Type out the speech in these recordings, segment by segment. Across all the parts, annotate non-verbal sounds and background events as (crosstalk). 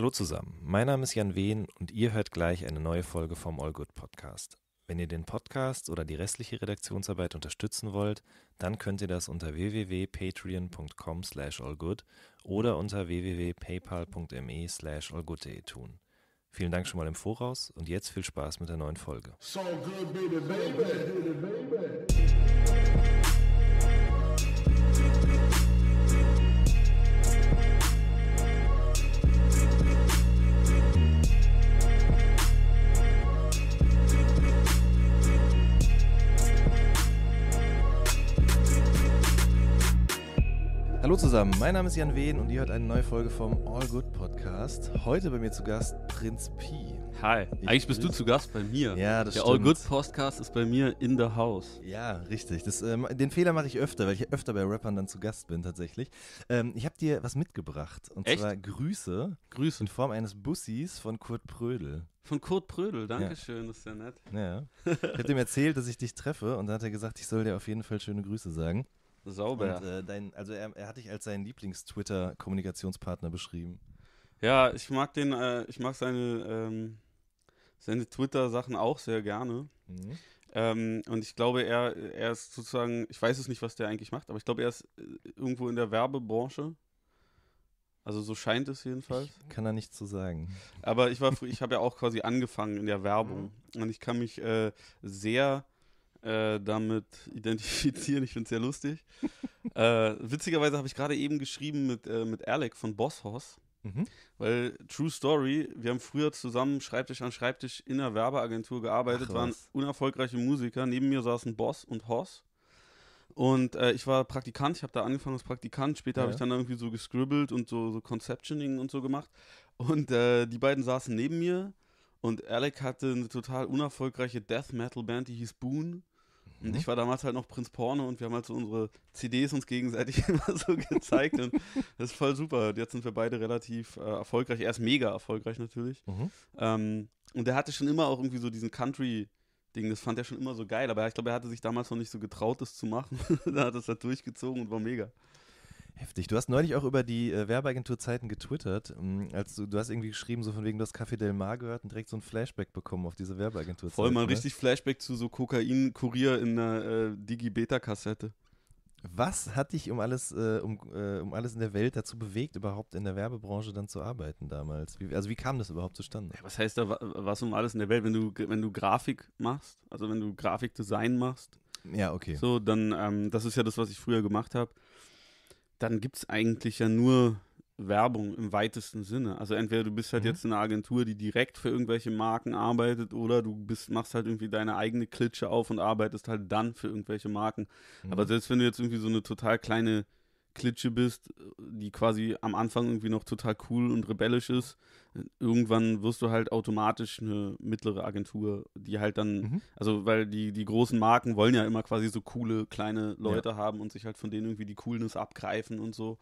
Hallo zusammen, mein Name ist Jan Wehn und ihr hört gleich eine neue Folge vom All Good Podcast. Wenn ihr den Podcast oder die restliche Redaktionsarbeit unterstützen wollt, dann könnt ihr das unter www.patreon.com slash allgood oder unter www.paypal.me slash allgood.de tun. Vielen Dank schon mal im Voraus und jetzt viel Spaß mit der neuen Folge. So good, baby, baby, baby, zusammen, mein Name ist Jan Wehn und ihr hört eine neue Folge vom All Good Podcast. Heute bei mir zu Gast Prinz Pi. Hi, ich eigentlich bist du zu Gast bei mir. Ja, das Der stimmt. All Good Podcast ist bei mir in the house. Ja, richtig. Das, ähm, den Fehler mache ich öfter, weil ich öfter bei Rappern dann zu Gast bin tatsächlich. Ähm, ich habe dir was mitgebracht und Echt? zwar Grüße, Grüße in Form eines Bussis von Kurt Prödel. Von Kurt Prödel, Dankeschön, ja. das ist ja nett. Ja. (laughs) Ich habe ihm erzählt, dass ich dich treffe und dann hat er gesagt, ich soll dir auf jeden Fall schöne Grüße sagen. Sauber. Und, äh, dein, also er, er hat dich als seinen Lieblings-Twitter-Kommunikationspartner beschrieben. Ja, ich mag den, äh, ich mag seine, ähm, seine Twitter-Sachen auch sehr gerne. Mhm. Ähm, und ich glaube, er, er ist sozusagen, ich weiß es nicht, was der eigentlich macht, aber ich glaube, er ist äh, irgendwo in der Werbebranche. Also so scheint es jedenfalls. Ich kann er nichts zu sagen. Aber ich war, ich habe ja auch quasi angefangen in der Werbung (laughs) mhm. und ich kann mich äh, sehr äh, damit (laughs) identifizieren. Ich finde es sehr lustig. äh, witzigerweise habe ich gerade eben geschrieben mit, äh, mit Alec von Boss Hoss. Mhm. Weil True Story, wir haben früher zusammen Schreibtisch an Schreibtisch in einer Werbeagentur gearbeitet, Ach, waren unerfolgreiche Musiker. Neben mir saßen Boss und Hoss. Und äh, ich war Praktikant, ich habe da angefangen als Praktikant. Später ja. habe ich dann irgendwie so gescribbelt und so, so Conceptioning und so gemacht. Und äh, die beiden saßen neben mir und Alec hatte eine total unerfolgreiche Death Metal Band, die hieß Boon. Mhm. Ich war damals halt noch Prinz Porno und wir haben halt so unsere CDs uns gegenseitig (laughs) immer so gezeigt und das ist voll super. Und jetzt sind wir beide relativ äh, erfolgreich. Er ist mega erfolgreich natürlich. Mhm. Ähm, und er hatte schon immer auch irgendwie so diesen Country- Ding, das fand er schon immer so geil, aber ich glaube, er hatte sich damals noch nicht so getraut, das zu machen. (laughs) da hat es halt durchgezogen und war mega. Heftig. Du hast neulich auch über die äh, Werbeagentur-Zeiten getwittert. Mh, hm, als du, du hast irgendwie geschrieben, so von wegen, du hast Café Del Mar gehört und direkt so ein Flashback bekommen auf diese Werbeagenturzeiten. Voll mal ne? richtig Flashback zu so Kokain-Kurier in einer äh, Digi-Beta-Kassette. Was hat dich um alles, äh, um, äh, um alles in der Welt dazu bewegt, überhaupt in der Werbebranche dann zu arbeiten damals? Wie, also wie kam das überhaupt zustande? Ja, was heißt da, was um alles in der Welt? Wenn du, wenn du Grafik machst, also wenn du Grafikdesign machst, ja, okay. So, dann, ähm, das ist ja das, was ich früher gemacht habe dann gibt es eigentlich ja nur Werbung im weitesten Sinne. Also entweder du bist halt mhm. jetzt eine Agentur, die direkt für irgendwelche Marken arbeitet, oder du bist, machst halt irgendwie deine eigene Klitsche auf und arbeitest halt dann für irgendwelche Marken. Mhm. Aber selbst wenn du jetzt irgendwie so eine total kleine Klitsche bist, die quasi am Anfang irgendwie noch total cool und rebellisch ist, irgendwann wirst du halt automatisch eine mittlere Agentur, die halt dann, mhm. also weil die, die großen Marken wollen ja immer quasi so coole kleine Leute ja. haben und sich halt von denen irgendwie die Coolness abgreifen und so.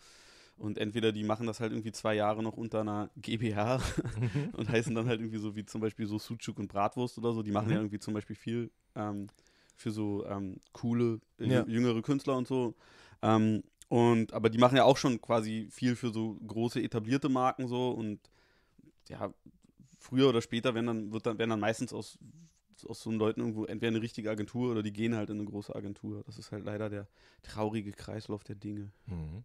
Und entweder die machen das halt irgendwie zwei Jahre noch unter einer GbH (laughs) mhm. und heißen dann halt irgendwie so wie zum Beispiel so Sucuk und Bratwurst oder so. Die machen mhm. ja irgendwie zum Beispiel viel ähm, für so ähm, coole, äh, ja. jüngere Künstler und so. Ähm, und, aber die machen ja auch schon quasi viel für so große etablierte Marken so und ja, früher oder später werden dann, wird dann, werden dann meistens aus, aus so Leuten irgendwo entweder eine richtige Agentur oder die gehen halt in eine große Agentur. Das ist halt leider der traurige Kreislauf der Dinge. Mhm.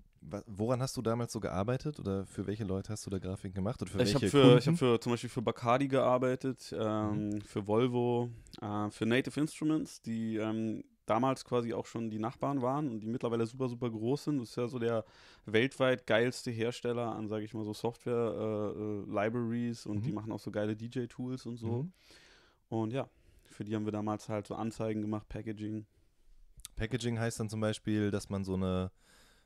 Woran hast du damals so gearbeitet oder für welche Leute hast du da Grafiken gemacht? Und für ich habe für, hab zum Beispiel für Bacardi gearbeitet, mhm. ähm, mhm. für Volvo, äh, für Native Instruments, die ähm, damals quasi auch schon die Nachbarn waren und die mittlerweile super, super groß sind. Das ist ja so der weltweit geilste Hersteller an, sage ich mal, so Software-Libraries äh, äh, und mhm. die machen auch so geile DJ-Tools und so. Mhm. Und ja, für die haben wir damals halt so Anzeigen gemacht, Packaging. Packaging heißt dann zum Beispiel, dass man so eine,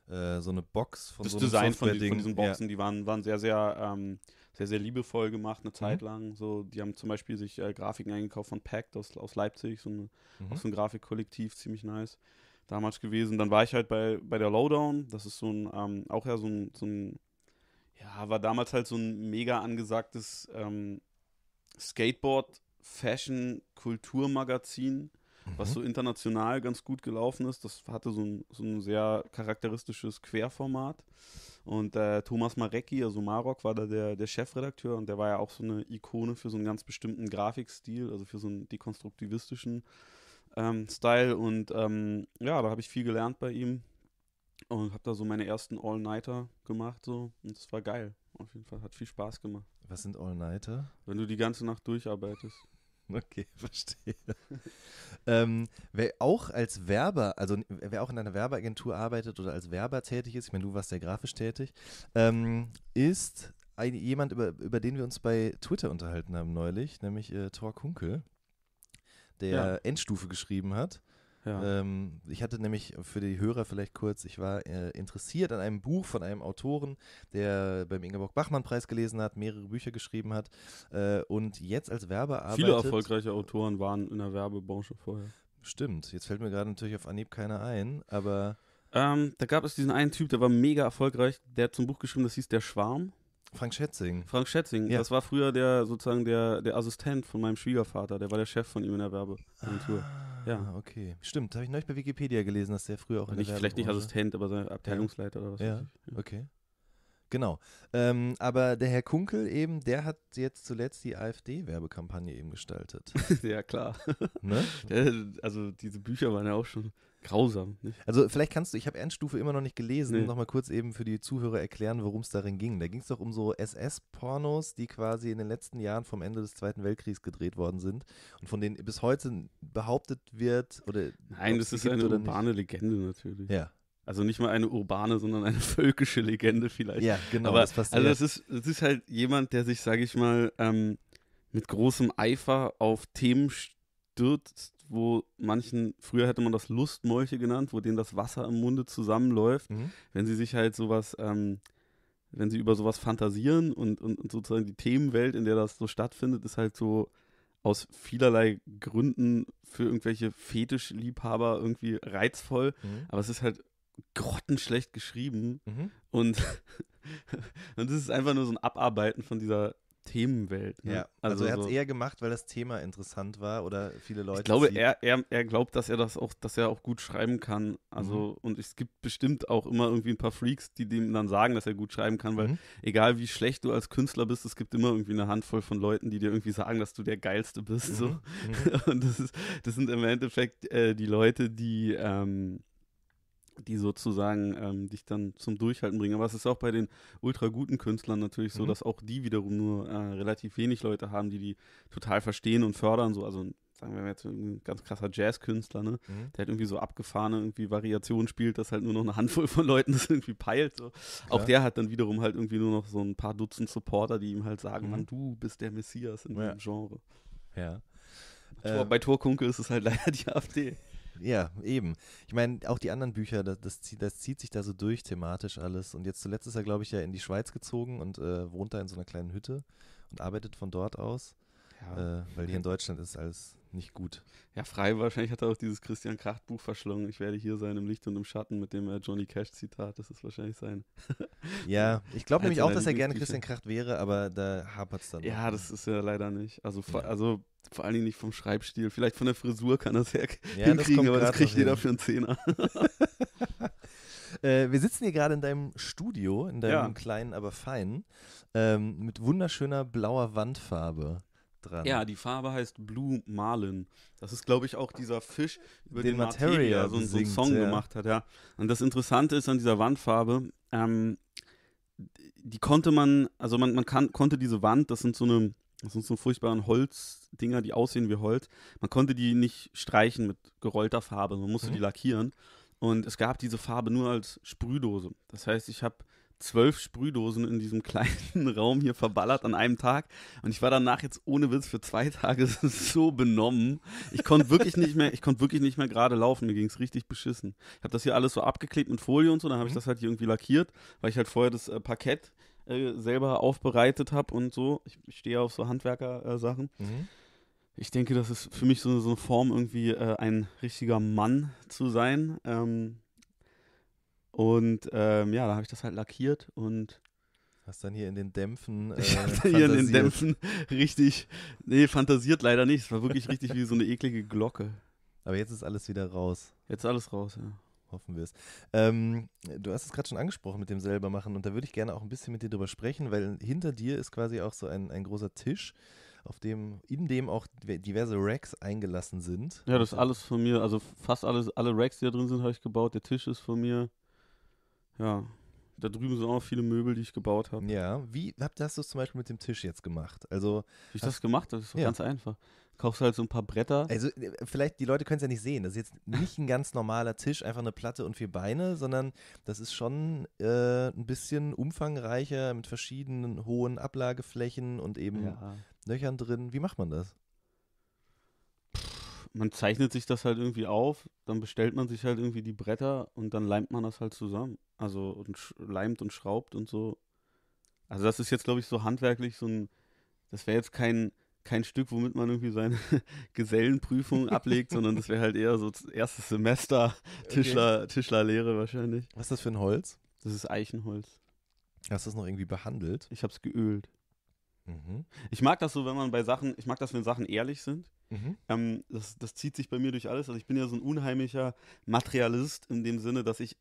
äh, so eine Box von das so einem Design von, die, von diesen Boxen, ja. die waren, waren sehr, sehr ähm, sehr, sehr liebevoll gemacht, eine mhm. Zeit lang. So, die haben zum Beispiel sich äh, Grafiken eingekauft von Pact aus, aus Leipzig, so, eine, mhm. so ein Grafikkollektiv, ziemlich nice. Damals gewesen. Dann war ich halt bei, bei der Lowdown. Das ist so ein, ähm, auch ja so ein, so ein, ja, war damals halt so ein mega angesagtes ähm, Skateboard-Fashion-Kulturmagazin was mhm. so international ganz gut gelaufen ist. Das hatte so ein, so ein sehr charakteristisches Querformat. Und äh, Thomas Marecki, also Marok, war da der, der Chefredakteur und der war ja auch so eine Ikone für so einen ganz bestimmten Grafikstil, also für so einen dekonstruktivistischen ähm, Style. Und ähm, ja, da habe ich viel gelernt bei ihm und habe da so meine ersten All-Nighter gemacht so und es war geil. Auf jeden Fall hat viel Spaß gemacht. Was sind All-Nighter? Wenn du die ganze Nacht durcharbeitest. (laughs) Okay, verstehe. ähm, wer auch als Werber, also wer auch in einer Werbeagentur arbeitet oder als Werber tätig ist, ich meine, du warst ja grafisch tätig, ähm, ist ein, jemand, über, über den wir uns bei Twitter unterhalten haben neulich, nämlich äh, Thor Kunkel, der ja. Endstufe geschrieben hat. Ähm, ich hatte nämlich für die Hörer vielleicht kurz, ich war äh, interessiert an einem Buch von einem Autoren, der beim Ingeborg-Bachmann-Preis gelesen hat, mehrere Bücher geschrieben hat äh, und jetzt als Werber Viele erfolgreiche Autoren waren in der Werbebranche vorher. Stimmt, jetzt fällt mir gerade natürlich auf Anhieb keiner ein, aber. Ähm, da gab es diesen einen Typ, der war mega erfolgreich, der hat so ein Buch geschrieben, das hieß Der Schwarm. Frank Schätzing. Frank Schätzing, ja. das war früher der sozusagen der, der Assistent von meinem Schwiegervater, der war der Chef von ihm in der Werbeagentur. Ah, ja, okay. Stimmt, habe ich neulich bei Wikipedia gelesen, dass der früher auch in nicht, der Vielleicht nicht Assistent, aber sein Abteilungsleiter ja. oder was ja. ja. okay. Genau. Ähm, aber der Herr Kunkel eben, der hat jetzt zuletzt die AfD-Werbekampagne eben gestaltet. (laughs) ja, klar. Ne? Der, (laughs) äh, also diese Bücher waren ja auch schon Grausam. Nicht? Also vielleicht kannst du, ich habe Endstufe immer noch nicht gelesen, nee. nochmal kurz eben für die Zuhörer erklären, worum es darin ging. Da ging es doch um so SS-Pornos, die quasi in den letzten Jahren vom Ende des Zweiten Weltkriegs gedreht worden sind und von denen bis heute behauptet wird oder... Nein, das ist eine urbane nicht. Legende natürlich. Ja. Also nicht mal eine urbane, sondern eine (laughs) völkische Legende vielleicht. Ja, genau. Aber, das passt also das ist, das ist halt jemand, der sich, sage ich mal, ähm, mit großem Eifer auf Themen stürzt, wo manchen, früher hätte man das Lustmolche genannt, wo denen das Wasser im Munde zusammenläuft, mhm. wenn sie sich halt sowas, ähm, wenn sie über sowas fantasieren und, und, und, sozusagen die Themenwelt, in der das so stattfindet, ist halt so aus vielerlei Gründen für irgendwelche Fetischliebhaber irgendwie reizvoll, mhm. aber es ist halt grottenschlecht geschrieben mhm. und (laughs) und es ist einfach nur so ein Abarbeiten von dieser Themenwelt. Ne? Ja, also, also er hat es so. eher gemacht, weil das Thema interessant war oder viele Leute. Ich glaube, er, er, er glaubt, dass er das auch, dass er auch gut schreiben kann. Also, mhm. und es gibt bestimmt auch immer irgendwie ein paar Freaks, die dem dann sagen, dass er gut schreiben kann, weil mhm. egal wie schlecht du als Künstler bist, es gibt immer irgendwie eine Handvoll von Leuten, die dir irgendwie sagen, dass du der Geilste bist. Mhm. mhm. So. (laughs) Und das, ist, das sind im Endeffekt äh, die Leute, die ähm, die sozusagen ähm, dich dann zum Durchhalten bringen. Aber es ist auch bei den ultra guten Künstlern natürlich so, mhm. dass auch die wiederum nur äh, relativ wenig Leute haben, die die total verstehen und fördern. So, also sagen wir mal jetzt ein ganz krasser Jazzkünstler, ne? Mhm. der halt irgendwie so abgefahrene irgendwie Variationen spielt, dass halt nur noch eine Handvoll von Leuten das irgendwie peilt. So. Auch der hat dann wiederum halt irgendwie nur noch so ein paar Dutzend Supporter, die ihm halt sagen, mhm. Mann, du bist der Messias in ja. diesem Genre. Ja. Tor, ähm. bei Torkunke ist es halt (laughs) leider die AfD. Ja, eben. Ich meine, auch die anderen Bücher, das, das, das, zieht sich da so durch thematisch alles. Und jetzt zuletzt ist er, glaube ich, ja in die Schweiz gezogen und äh, wohnt da in so einer kleinen Hütte und arbeitet von dort aus. Ja. Äh, weil hier in Deutschland ist alles nicht gut. Ja, frei wahrscheinlich hat er auch dieses Christian Kracht Buch verschlungen. Ich werde hier sein im Licht und im Schatten mit dem äh, Johnny Cash Zitat. Das ist wahrscheinlich sein. (laughs) ja, ich glaube nämlich auch, dass er gerne Christian Kracht wäre, aber da hapert es dann. Ja, noch. das ne? ist ja leider nicht. Also, ja. also vor allen Dingen nicht vom Schreibstil. Vielleicht von der Frisur kann das her ja, hinkriegen, das aber das kriegt jeder hin. für einen Zehner. (laughs) äh, wir sitzen hier gerade in deinem Studio, in deinem ja. kleinen, aber feinen, ähm, mit wunderschöner blauer Wandfarbe. Dran. Ja, die Farbe heißt Blue Marlin. Das ist, glaube ich, auch dieser Fisch, über den, den Materia, so, einen Song ja. gemacht hat. Ja. Und das Interessante ist an dieser Wandfarbe, ähm, die konnte man, also man, man kann, konnte diese Wand, das sind so eine, das sind so furchtbaren Holz, Dinger, die aussehen wie Holz. Man konnte die nicht streichen mit gerollter Farbe, man musste mhm. die lackieren. Und es gab diese Farbe nur als Sprühdose. Das heißt, ich habe zwölf Sprühdosen in diesem (laughs) kleinen Raum hier verballert an einem Tag. Und ich war danach jetzt ohne Witz für zwei (laughs) Tage so benommen. Ich konnte wirklich nicht mehr, ich konnte wirklich nicht mehr gerade laufen. Mir ging es richtig beschissen. Ich habe das hier alles so abgeklebt mit Folie und so. Dann habe ich mhm. das halt hier irgendwie lackiert, weil ich halt vorher das äh, Parkett äh, selber aufbereitet habe und so. Ich, ich stehe auf so Handwerker-Sachen. Äh, mhm. Ich denke, das ist für mich so, so eine Form, irgendwie äh, ein richtiger Mann zu sein. Ähm, und ähm, ja, da habe ich das halt lackiert und. Hast dann hier in den Dämpfen. (laughs) Äh, ich habe hier in den Dämpfen (laughs) richtig. Nee, fantasiert leider nicht. Es war wirklich richtig wie so eine eklige Glocke. Aber jetzt ist alles wieder raus. Jetzt ist alles raus, ja hoffen wir es. Ähm, du hast es gerade schon angesprochen mit dem selber machen und da würde ich gerne auch ein bisschen mit dir drüber sprechen, weil hinter dir ist quasi auch so ein, ein großer Tisch, auf dem, in dem auch diverse Racks eingelassen sind. Ja, das ist alles von mir, also fast alles, alle Racks, die da drin sind, habe ich gebaut. Der Tisch ist von mir. Ja. Da drüben sind auch viele Möbel, die ich gebaut habe. Ja, wie hast du es zum Beispiel mit dem Tisch jetzt gemacht? Also, Wie ich das gemacht habe, ist ja. ganz einfach kaufst halt so ein paar Bretter. Also äh, vielleicht, die Leute können es ja nicht sehen. Das ist jetzt nicht ein ganz normaler Tisch, einfach eine Platte und vier Beine, sondern das ist schon äh, ein bisschen umfangreicher mit verschiedenen hohen Ablageflächen und eben ja. Löchern drin. Wie macht man das? Man zeichnet sich das halt irgendwie auf, dann bestellt man sich halt irgendwie die Bretter und dann leimt man das halt zusammen. Also und leimt und schraubt und so. Also das ist jetzt, glaube ich, so handwerklich so ein, das wäre jetzt kein kein Stück, womit man irgendwie seine (laughs) Gesellenprüfung ablegt, sondern das wäre halt eher so erstes Semester Tischler, okay. Tischlerlehre wahrscheinlich. Was ist das für ein Holz? Das ist Eichenholz. Hast du es noch irgendwie behandelt? Ich habe es geölt. Mhm. Ich mag das so, wenn man bei Sachen, ich mag das, wenn Sachen ehrlich sind. Mhm. Ähm, das, das, zieht sich bei mir durch alles. Also ich bin ja so ein unheimlicher Materialist in dem Sinne, dass ich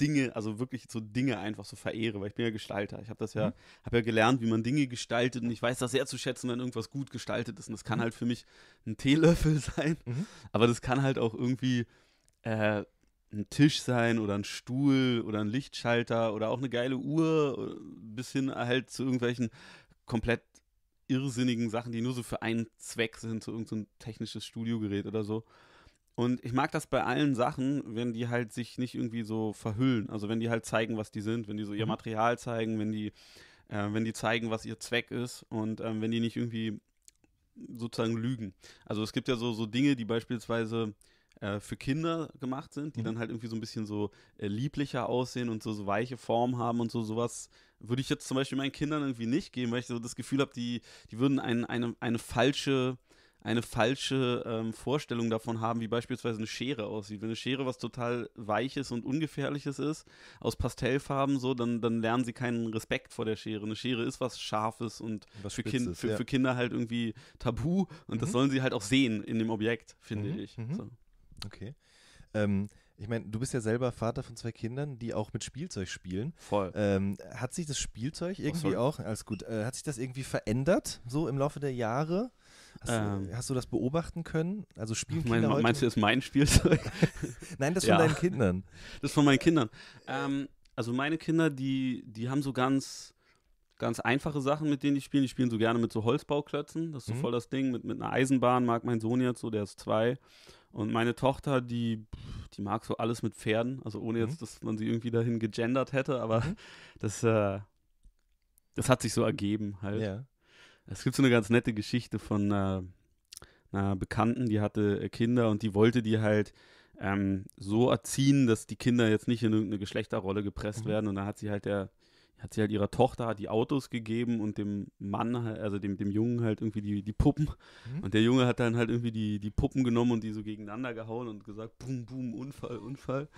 Dinge, also wirklich so Dinge einfach so verehre, weil ich bin ja Gestalter. Ich habe das ja, mhm. habe ja gelernt, wie man Dinge gestaltet und ich weiß das sehr zu schätzen, wenn irgendwas gut gestaltet ist. Und das kann mhm. halt für mich ein Teelöffel (laughs) sein, mhm. aber das kann halt auch irgendwie äh, ein Tisch sein oder ein Stuhl oder ein Lichtschalter oder auch eine geile Uhr, äh, bis hin halt zu irgendwelchen komplett irrsinnigen Sachen, die nur so für einen Zweck sind, so irgendein so technisches Studiogerät oder so. Und ich mag das bei allen Sachen, wenn die halt sich nicht irgendwie so verhüllen. Also wenn die halt zeigen, was die sind, wenn die so ihr mhm. Material zeigen, wenn die, äh, wenn die zeigen, was ihr Zweck ist und ähm, wenn die nicht irgendwie sozusagen lügen. Also es gibt ja so, so Dinge, die beispielsweise äh, für Kinder gemacht sind, die mhm. dann halt irgendwie so ein bisschen so äh, lieblicher aussehen und so, so weiche Form haben und so sowas würde ich jetzt zum Beispiel meinen Kindern irgendwie nicht geben, weil ich so das Gefühl habe, die, die würden ein, eine, eine falsche eine falsche ähm, Vorstellung davon haben, wie beispielsweise eine Schere aussieht. Wenn eine Schere was total Weiches und Ungefährliches ist, aus Pastellfarben so, dann, dann lernen sie keinen Respekt vor der Schere. Eine Schere ist was Scharfes und was für, Spitzes, kind, für, ja. für, Kinder halt irgendwie tabu und mhm. das sollen sie halt auch sehen in dem Objekt, finde mhm. ich. Mhm. So. Okay. Ähm, ich meine, du bist ja selber Vater von zwei Kindern, die auch mit Spielzeug spielen. Voll. Ähm, hat sich das Spielzeug irgendwie oh, auch, alles gut, äh, hat sich das irgendwie verändert, so im Laufe der Jahre? Hast, ähm. du, hast, du das beobachten können? Also spielen mein, Kinder Meinst du, das ist mein Spielzeug? (laughs) Nein, das von ja. deinen Kindern. Das von meinen Kindern. Ähm, also meine Kinder, die, die haben so ganz, ganz einfache Sachen, mit denen die spielen. Die spielen so gerne mit so Holzbauklötzen. Das ist so mhm. voll das Ding. Mit, mit einer Eisenbahn mag mein Sohn jetzt so, der ist zwei. Und meine Tochter, die, die mag so alles mit Pferden. Also ohne mhm. jetzt, dass man sie irgendwie dahin gegendert hätte, aber mhm. das, äh, das hat sich so ergeben halt. Ja. Es gibt so eine ganz nette Geschichte von einer, äh, einer Bekannten, die hatte äh, Kinder und die wollte die halt ähm, so erziehen, dass die Kinder jetzt nicht in irgendeine Geschlechterrolle gepresst mhm. werden. Und da hat sie halt der hat sie halt ihrer Tochter die Autos gegeben und dem Mann, also dem, dem Jungen halt irgendwie die, die Puppen. Mhm. Und der Junge hat dann halt irgendwie die, die Puppen genommen und die so gegeneinander gehauen und gesagt, boom, boom, Unfall, Unfall.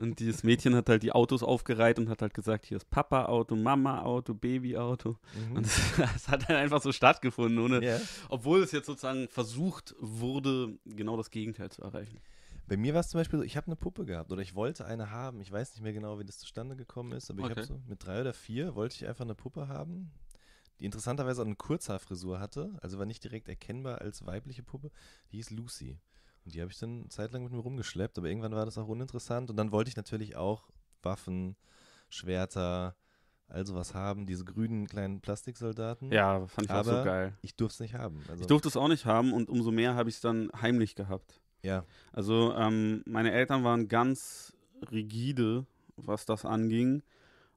und dieses Mädchen hat halt die Autos aufgereiht und hat halt gesagt, hier ist Papa-Auto, Mama-Auto, Baby-Auto. Mhm. Und es (laughs) hat dann einfach so stattgefunden, ohne, yeah. obwohl es jetzt sozusagen versucht wurde, genau das Gegenteil zu erreichen. Bei mir war es zum Beispiel so, ich habe eine Puppe gehabt oder ich wollte eine haben. Ich weiß nicht mehr genau, wie das zustande gekommen ist, aber okay. ich habe so mit drei oder vier wollte ich einfach eine Puppe haben, die interessanterweise auch eine Kurzhaarfrisur hatte, also war nicht direkt erkennbar als weibliche Puppe. Die hieß Lucy. Und die habe ich dann eine Zeit lang mit mir rumgeschleppt, aber irgendwann war das auch uninteressant. Und dann wollte ich natürlich auch Waffen, Schwerter, all sowas haben, diese grünen kleinen Plastiksoldaten. Ja, fand ich aber auch so geil. Ich durfte es nicht haben. Also ich durfte es auch nicht haben und umso mehr habe ich es dann heimlich gehabt. Ja. Also ähm, meine Eltern waren ganz rigide, was das anging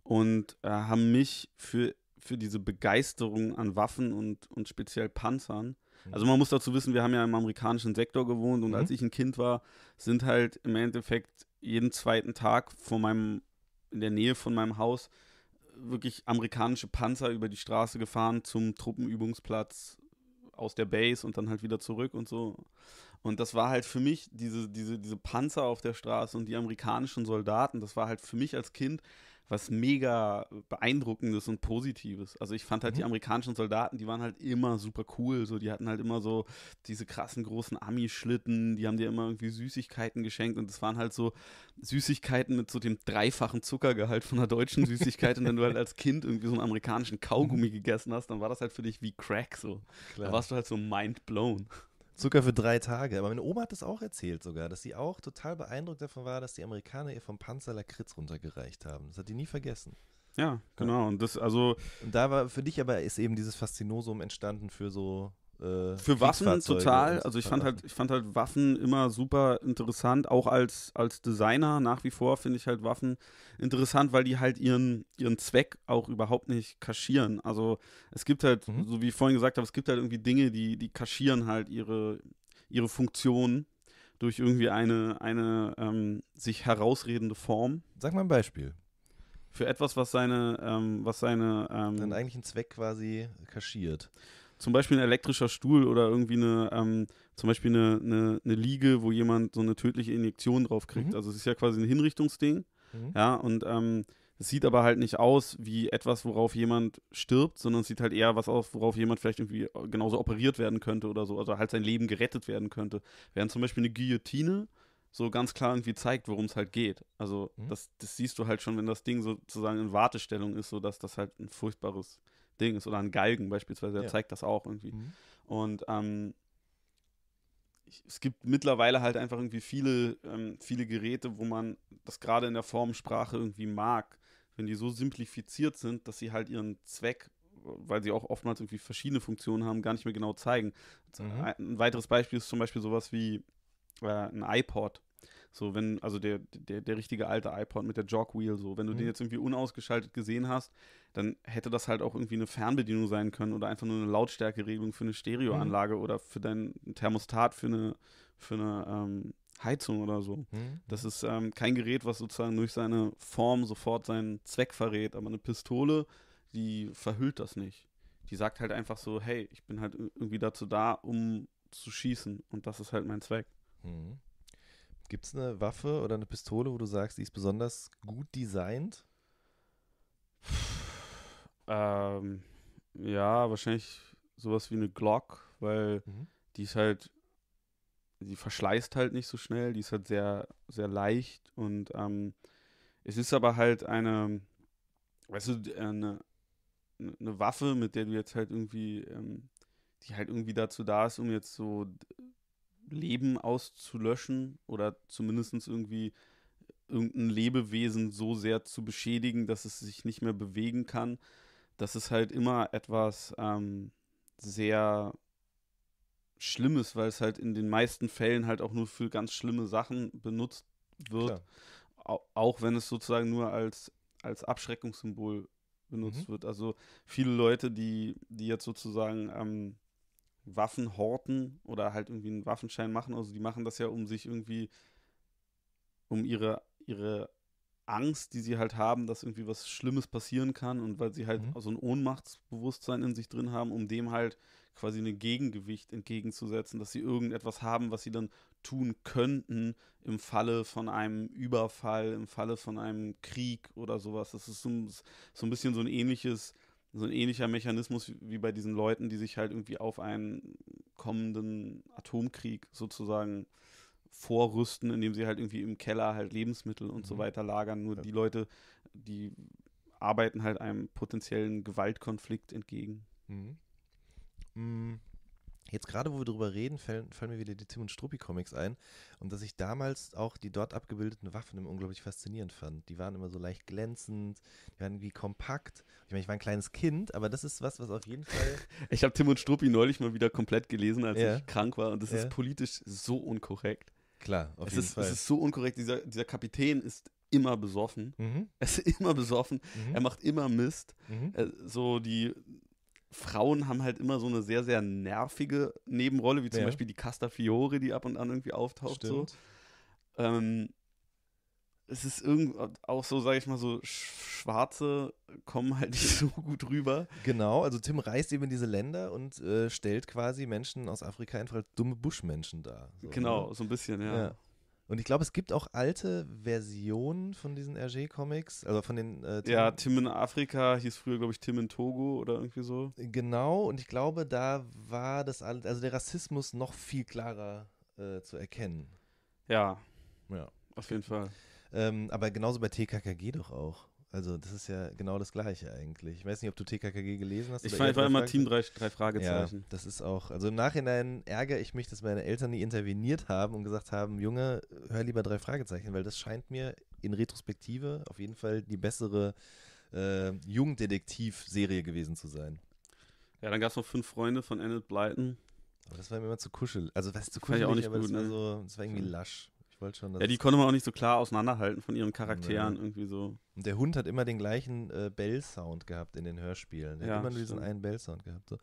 und äh, haben mich für, für diese Begeisterung an Waffen und, und speziell Panzern mhm. also man muss dazu wissen, wir haben ja im amerikanischen Sektor gewohnt und mhm. als ich ein Kind war, sind halt im Endeffekt jeden zweiten Tag vor meinem, in der Nähe von meinem Haus wirklich amerikanische Panzer über die Straße gefahren zum Truppenübungsplatz aus der Base und dann halt wieder zurück und so. Und das war halt für mich, diese, diese, diese Panzer auf der Straße und die amerikanischen Soldaten, das war halt für mich als Kind was mega beeindruckendes und positives. Also ich fand halt mhm. die amerikanischen Soldaten, die waren halt immer super cool, so die hatten halt immer so diese krassen großen Ami-Schlitten, die haben dir immer irgendwie Süßigkeiten geschenkt und das waren halt so Süßigkeiten mit so dem dreifachen Zuckergehalt von einer deutschen Süßigkeit und wenn du halt als Kind irgendwie so einen amerikanischen Kaugummi mhm. gegessen hast, dann war das halt für dich wie Crack so. Klar. Da warst du halt so mind blown. Zucker für drei Tage. Aber meine Oma hat das auch erzählt sogar, dass sie auch total beeindruckt davon war, dass die Amerikaner ihr vom Panzer Lakritz runtergereicht haben. Das hat die nie vergessen. Ja, genau. Und das, also. Und da war für dich aber ist eben dieses Faszinosum entstanden für so äh, Für Waffen total. Also ich fand halt, ich fand halt Waffen immer super interessant. Auch als, als Designer nach wie vor finde ich halt Waffen interessant, weil die halt ihren, ihren Zweck auch überhaupt nicht kaschieren. Also es gibt halt, mhm. so wie ich vorhin gesagt habe, es gibt halt irgendwie Dinge, die, die kaschieren halt ihre, ihre Funktion durch irgendwie eine, eine ähm, sich herausredende Form. Sag mal ein Beispiel für etwas, was seine, ähm, was seine ähm, eigentlichen Zweck quasi kaschiert zum Beispiel ein elektrischer Stuhl oder irgendwie eine, ähm, zum Beispiel eine, eine, eine, Liege, wo jemand so eine tödliche Injektion drauf kriegt. Mhm. Also es ist ja quasi ein Hinrichtungsding. Mhm. Ja, und ähm, es sieht aber halt nicht aus wie etwas, worauf jemand stirbt, sondern es sieht halt eher was aus, worauf jemand vielleicht irgendwie äh, genauso operiert werden könnte oder so, also halt sein Leben gerettet werden könnte. Während zum Beispiel eine Guillotine so ganz klar irgendwie zeigt, worum es halt geht. Also mhm. das, das siehst du halt schon, wenn das Ding sozusagen in Wartestellung ist, sodass das halt ein furchtbares Ding ist oder ein Galgen beispielsweise, der ja. zeigt das auch irgendwie. Mhm. Und ähm, es gibt mittlerweile halt einfach irgendwie viele, ähm, viele Geräte, wo man das gerade in der Formensprache irgendwie mag, wenn die so simplifiziert sind, dass sie halt ihren Zweck, weil sie auch oftmals irgendwie verschiedene Funktionen haben, gar nicht mehr genau zeigen. Mhm. Ein weiteres Beispiel ist zum Beispiel sowas wie äh, ein iPod. So, wenn, also der, der, der richtige alte iPod mit der Jogwheel, so, wenn du mhm. den jetzt irgendwie unausgeschaltet gesehen hast, dann hätte das halt auch irgendwie eine Fernbedienung sein können oder einfach nur eine Lautstärkeregelung für eine Stereoanlage mhm. oder für dein Thermostat für eine, für eine ähm, Heizung oder so. Mhm. Das ist ähm, kein Gerät, was sozusagen durch seine Form sofort seinen Zweck verrät, aber eine Pistole, die verhüllt das nicht. Die sagt halt einfach so, hey, ich bin halt irgendwie dazu da, um zu schießen und das ist halt mein Zweck. Mhm. Gibt es eine Waffe oder eine Pistole, wo du sagst, die ist besonders gut designt? Ähm, ja, wahrscheinlich sowas wie eine Glock, weil mhm. die ist halt, die verschleißt halt nicht so schnell, die ist halt sehr, sehr leicht und ähm, es ist aber halt eine, weißt du, eine, äh, eine ne Waffe, mit der du jetzt halt irgendwie, ähm, die halt irgendwie dazu da ist, um jetzt so Leben auszulöschen oder zumindest irgendwie irgendein Lebewesen so sehr zu beschädigen, dass es sich nicht mehr bewegen kann das ist halt immer etwas ähm, sehr Schlimmes, weil es halt in den meisten Fällen halt auch nur für ganz schlimme Sachen benutzt wird. Au auch wenn es sozusagen nur als, als Abschreckungssymbol benutzt mhm. wird. Also viele Leute, die, die jetzt sozusagen ähm, Waffen horten oder halt irgendwie einen Waffenschein machen, also die machen das ja, um sich irgendwie, um ihre, ihre Angst, die sie halt haben, dass irgendwie was Schlimmes passieren kann und weil sie halt mhm. so ein Ohnmachtsbewusstsein in sich drin haben, um dem halt quasi ein Gegengewicht entgegenzusetzen, dass sie irgendetwas haben, was sie dann tun könnten im Falle von einem Überfall, im Falle von einem Krieg oder sowas. Das ist so, so ein bisschen so ein ähnliches, so ein ähnlicher Mechanismus wie bei diesen Leuten, die sich halt irgendwie auf einen kommenden Atomkrieg sozusagen äh, vorrüsten, indem sie halt irgendwie im Keller halt Lebensmittel und mhm. so weiter lagern. Nur ja. die Leute, die arbeiten halt einem potenziellen Gewaltkonflikt entgegen. Mhm. Mhm. Jetzt gerade, wo wir darüber reden, fallen, fallen mir wieder die Tim und Struppi Comics ein und dass ich damals auch die dort abgebildeten Waffen immer unglaublich faszinierend fand. Die waren immer so leicht glänzend, die waren irgendwie kompakt. Ich meine, ich war ein kleines Kind, aber das ist was, was auf jeden Fall. (laughs) ich habe Tim und Struppi neulich mal wieder komplett gelesen, als ja. ich krank war und das ja. ist politisch so unkorrekt. Klar, auf es jeden ist, Fall. Es ist so unkorrekt. Dieser, dieser Kapitän ist immer besoffen. Mhm. (laughs) Er ist immer besoffen. Mhm. Er macht immer Mist. Mhm. Äh, so die Frauen haben halt immer so eine sehr, sehr nervige Nebenrolle, wie zum ja. Beispiel die Castafiore, die ab und an irgendwie auftaucht. Stimmt. So. Ähm, es ist irgend auch so, sage ich mal, so Schwarze kommen halt nicht (laughs) so gut rüber. Genau, also Tim reist eben in diese Länder und äh, stellt quasi Menschen aus Afrika einfach als dumme Buschmenschen dar. So, ne? genau, ne? so ein bisschen, ja. ja. Und ich glaube, es gibt auch alte Versionen von diesen RG-Comics, also von den. Äh, Tim ja, Tim in Afrika hieß früher, glaube ich, Tim in Togo oder irgendwie so. Genau, und ich glaube, da war das alles, also der Rassismus noch viel klarer äh, zu erkennen. Ja. Ja. Auf jeden Fall. Ähm, aber genauso bei TKKG doch auch. Also das ist ja genau das Gleiche eigentlich. Ich weiß nicht, ob du TKKG gelesen hast. Ich fand, war immer Team drei, drei Fragezeichen. Ja, das ist auch. Also im Nachhinein ärgere ich mich, dass meine Eltern nie interveniert haben und gesagt haben, Junge, hör lieber drei Fragezeichen, weil das scheint mir in Retrospektive auf jeden Fall die bessere äh, Jugenddetektiv-Serie gewesen zu sein. Ja, dann gab es noch fünf Freunde von Annette Blyton. Aber das war mir immer zu kuschelig. Also was zu kuschelig, aber gut, das, war ne? so, das war irgendwie lasch. Ich wollte schon. Ja, die konnte man auch nicht so klar auseinanderhalten von ihren Charakteren ja. irgendwie so. Und der Hund hat immer den gleichen äh, Bell-Sound gehabt in den Hörspielen. Er ja, hat immer nur diesen einen Bell-Sound gehabt. So.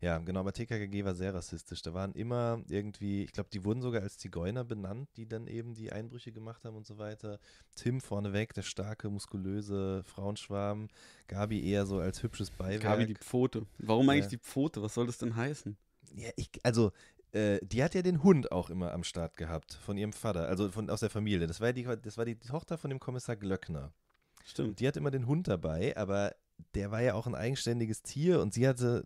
Ja, genau, aber TKKG war sehr rassistisch. Da waren immer irgendwie, ich glaube, die wurden sogar als Zigeuner benannt, die dann eben die Einbrüche gemacht haben und so weiter. Tim vorneweg, der starke, muskulöse Frauenschwarm. Gabi eher so als hübsches Beiwerk. Gabi die Pfote. Warum eigentlich ja. die Pfote? Was soll das denn heißen? Ja, ich, also äh, die hat ja den Hund auch immer am Start gehabt, von ihrem Vater, also von, aus der Familie. Das war, die, das war die Tochter von dem Kommissar Glöckner. Stimmt. Die hat immer den Hund dabei, aber der war ja auch ein eigenständiges Tier und sie hatte,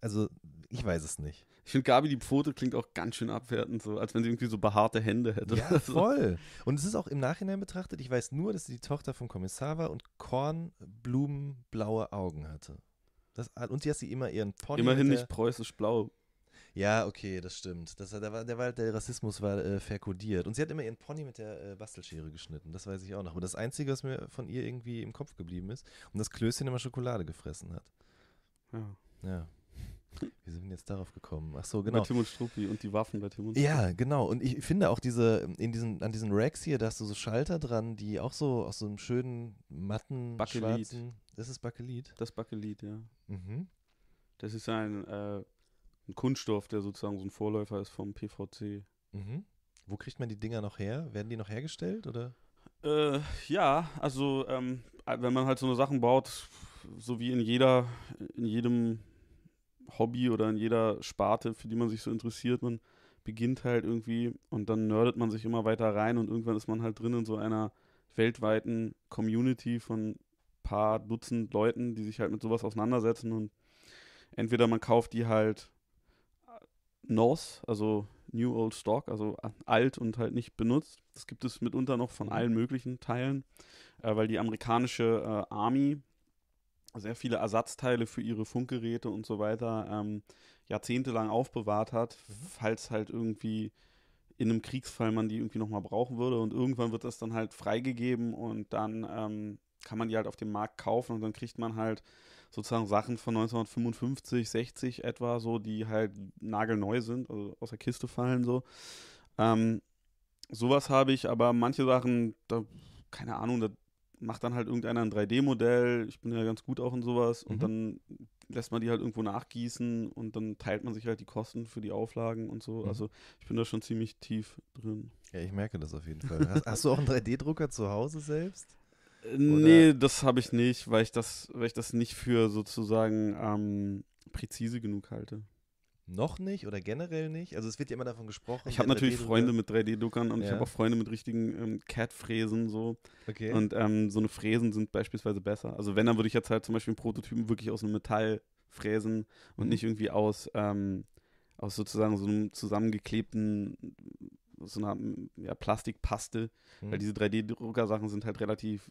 also ich weiß es nicht. Ich finde, Gabi die Pfote klingt auch ganz schön abwertend, so als wenn sie irgendwie so behaarte Hände hätte. Ja, (laughs) voll. Und es ist auch im Nachhinein betrachtet, ich weiß nur, dass sie die Tochter vom Kommissar war und kornblumenblaue Augen hatte. Das, und sie hat sie immer ihren Pony. Immerhin nicht preußisch blau. Ja, okay, das stimmt. Das, der, war, der, halt, der Rassismus war äh, verkodiert. Und sie hat immer ihren Pony mit der äh, Bastelschere geschnitten. Das weiß ich auch noch. Aber das Einzige, was mir von ihr irgendwie im Kopf geblieben ist, und das Klößchen immer Schokolade gefressen hat. Ja. Ja. (laughs) Wir sind jetzt darauf gekommen. Ach so, genau. Bei Tim und Struppi und die Waffen bei Tim und Struppi. Ja, genau. Und ich finde auch diese, in diesen, an diesen Racks hier, da hast du so Schalter dran, die auch so aus so einem schönen, matten, Bakelit. schwarzen... Das ist Bakelit? Das ist Bakelit, ja. Mhm. Das ist ein... Äh, ein Kunststoff, der sozusagen so ein Vorläufer ist vom PVC. Mhm. Wo kriegt man die Dinger noch her? Werden die noch hergestellt oder? Äh, ja, also ähm, äh, wenn man halt so eine Sachen baut, so wie in jeder, in jedem Hobby oder in jeder Sparte, für die man sich so interessiert, man beginnt halt irgendwie und dann nerdet man sich immer weiter rein und irgendwann ist man halt drin in so einer weltweiten Community von paar Dutzend Leuten, die sich halt mit sowas auseinandersetzen und entweder man kauft die halt North, also New Old Stock, also alt und halt nicht benutzt. Das gibt es mitunter noch von mhm. allen möglichen Teilen, äh, weil die amerikanische äh, Army sehr viele Ersatzteile für ihre Funkgeräte und so weiter ähm, jahrzehntelang aufbewahrt hat, mhm. falls halt irgendwie in einem Kriegsfall man die irgendwie nochmal brauchen würde. Und irgendwann wird das dann halt freigegeben und dann ähm, kann man die halt auf dem Markt kaufen und dann kriegt man halt sozusagen Sachen von 1955, 60 etwa, so, die halt nagelneu sind, also aus der Kiste fallen so. Ähm, sowas habe ich, aber manche Sachen, da, keine Ahnung, da macht dann halt irgendeiner ein 3D-Modell. Ich bin ja ganz gut auch in sowas. Mhm. Und dann lässt man die halt irgendwo nachgießen und dann teilt man sich halt die Kosten für die Auflagen und so. Mhm. Also ich bin da schon ziemlich tief drin. Ja, ich merke das auf jeden Fall. Hast, hast du auch einen 3D-Drucker zu Hause selbst? Oder? Nee, das habe ich nicht, weil ich das, weil ich das nicht für sozusagen ähm, präzise genug halte. Noch nicht oder generell nicht? Also es wird ja immer davon gesprochen. Ich habe natürlich Freunde mit 3D-Druckern und ja. ich habe auch Freunde mit richtigen ähm, CAD-Fräsen so. Okay. Und ähm, so eine Fräsen sind beispielsweise besser. Also wenn, dann würde ich jetzt halt zum Beispiel einen Prototypen wirklich aus einem Metall fräsen und mhm. nicht irgendwie aus, ähm, aus sozusagen so einem zusammengeklebten so einer ja, Plastikpaste, mhm. weil diese 3D-Drucker-Sachen sind halt relativ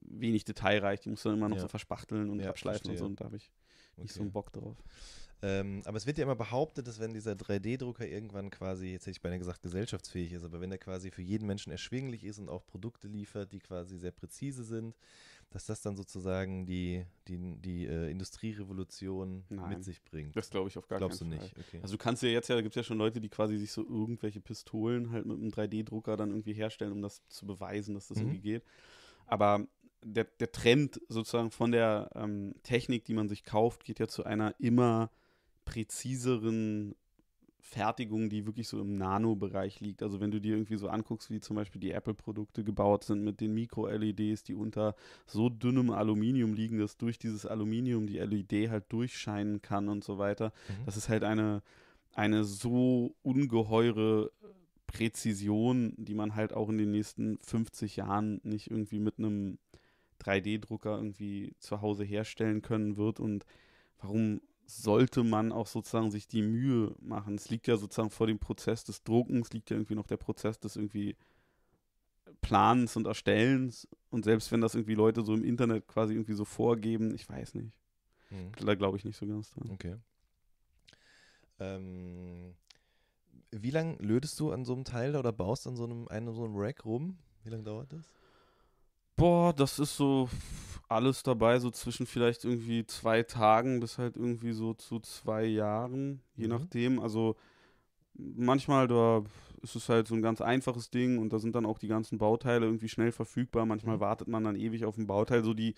wenig detailreich. Die musst du dann immer noch ja. so verspachteln und ja, abschleifen verstehe. und so. Und da habe ich okay. nicht so einen Bock drauf. Ähm, aber es wird ja immer behauptet, dass wenn dieser 3D-Drucker irgendwann quasi, jetzt hätte ich beinahe gesagt, gesellschaftsfähig ist, aber wenn er quasi für jeden Menschen erschwinglich ist und auch Produkte liefert, die quasi sehr präzise sind, dass das dann sozusagen die, die, die äh, Industrierevolution Nein. mit sich bringt. Das glaube ich auf gar Glaubst keinen Fall. Glaubst du nicht? Okay. Also du kannst ja jetzt ja, da gibt es ja schon Leute, die quasi sich so irgendwelche Pistolen halt mit einem 3D-Drucker dann irgendwie herstellen, um das zu beweisen, dass das mhm. irgendwie geht. Aber der, der Trend sozusagen von der ähm, Technik, die man sich kauft, geht ja zu einer immer präziseren Fertigung, die wirklich so im Nano-Bereich liegt. Also wenn du dir irgendwie so anguckst, wie zum Beispiel die Apple-Produkte gebaut sind mit den Mikro-LEDs, die unter so dünnem Aluminium liegen, dass durch dieses Aluminium die LED halt durchscheinen kann und so weiter. Mhm. Das ist halt eine, eine so ungeheure Präzision, die man halt auch in den nächsten 50 Jahren nicht irgendwie mit einem 3D-Drucker irgendwie zu Hause herstellen können wird und warum sollte man auch sozusagen sich die Mühe machen. Es liegt ja sozusagen vor dem Prozess des Druckens, liegt ja irgendwie noch der Prozess des irgendwie Planens und Erstellens. Und selbst wenn das irgendwie Leute so im Internet quasi irgendwie so vorgeben, ich weiß nicht. Hm. Da glaube ich nicht so ganz dran. Okay. Ähm, wie lange lötest du an so einem Teil oder baust an so einem, einem so einem Rack rum? Wie lange dauert das? Boah, das ist so alles dabei, so zwischen vielleicht irgendwie zwei Tagen bis halt irgendwie so zu zwei Jahren, je mhm. nachdem. Also manchmal da ist es halt so ein ganz einfaches Ding und da sind dann auch die ganzen Bauteile irgendwie schnell verfügbar. Manchmal mhm. wartet man dann ewig auf ein Bauteil. So die,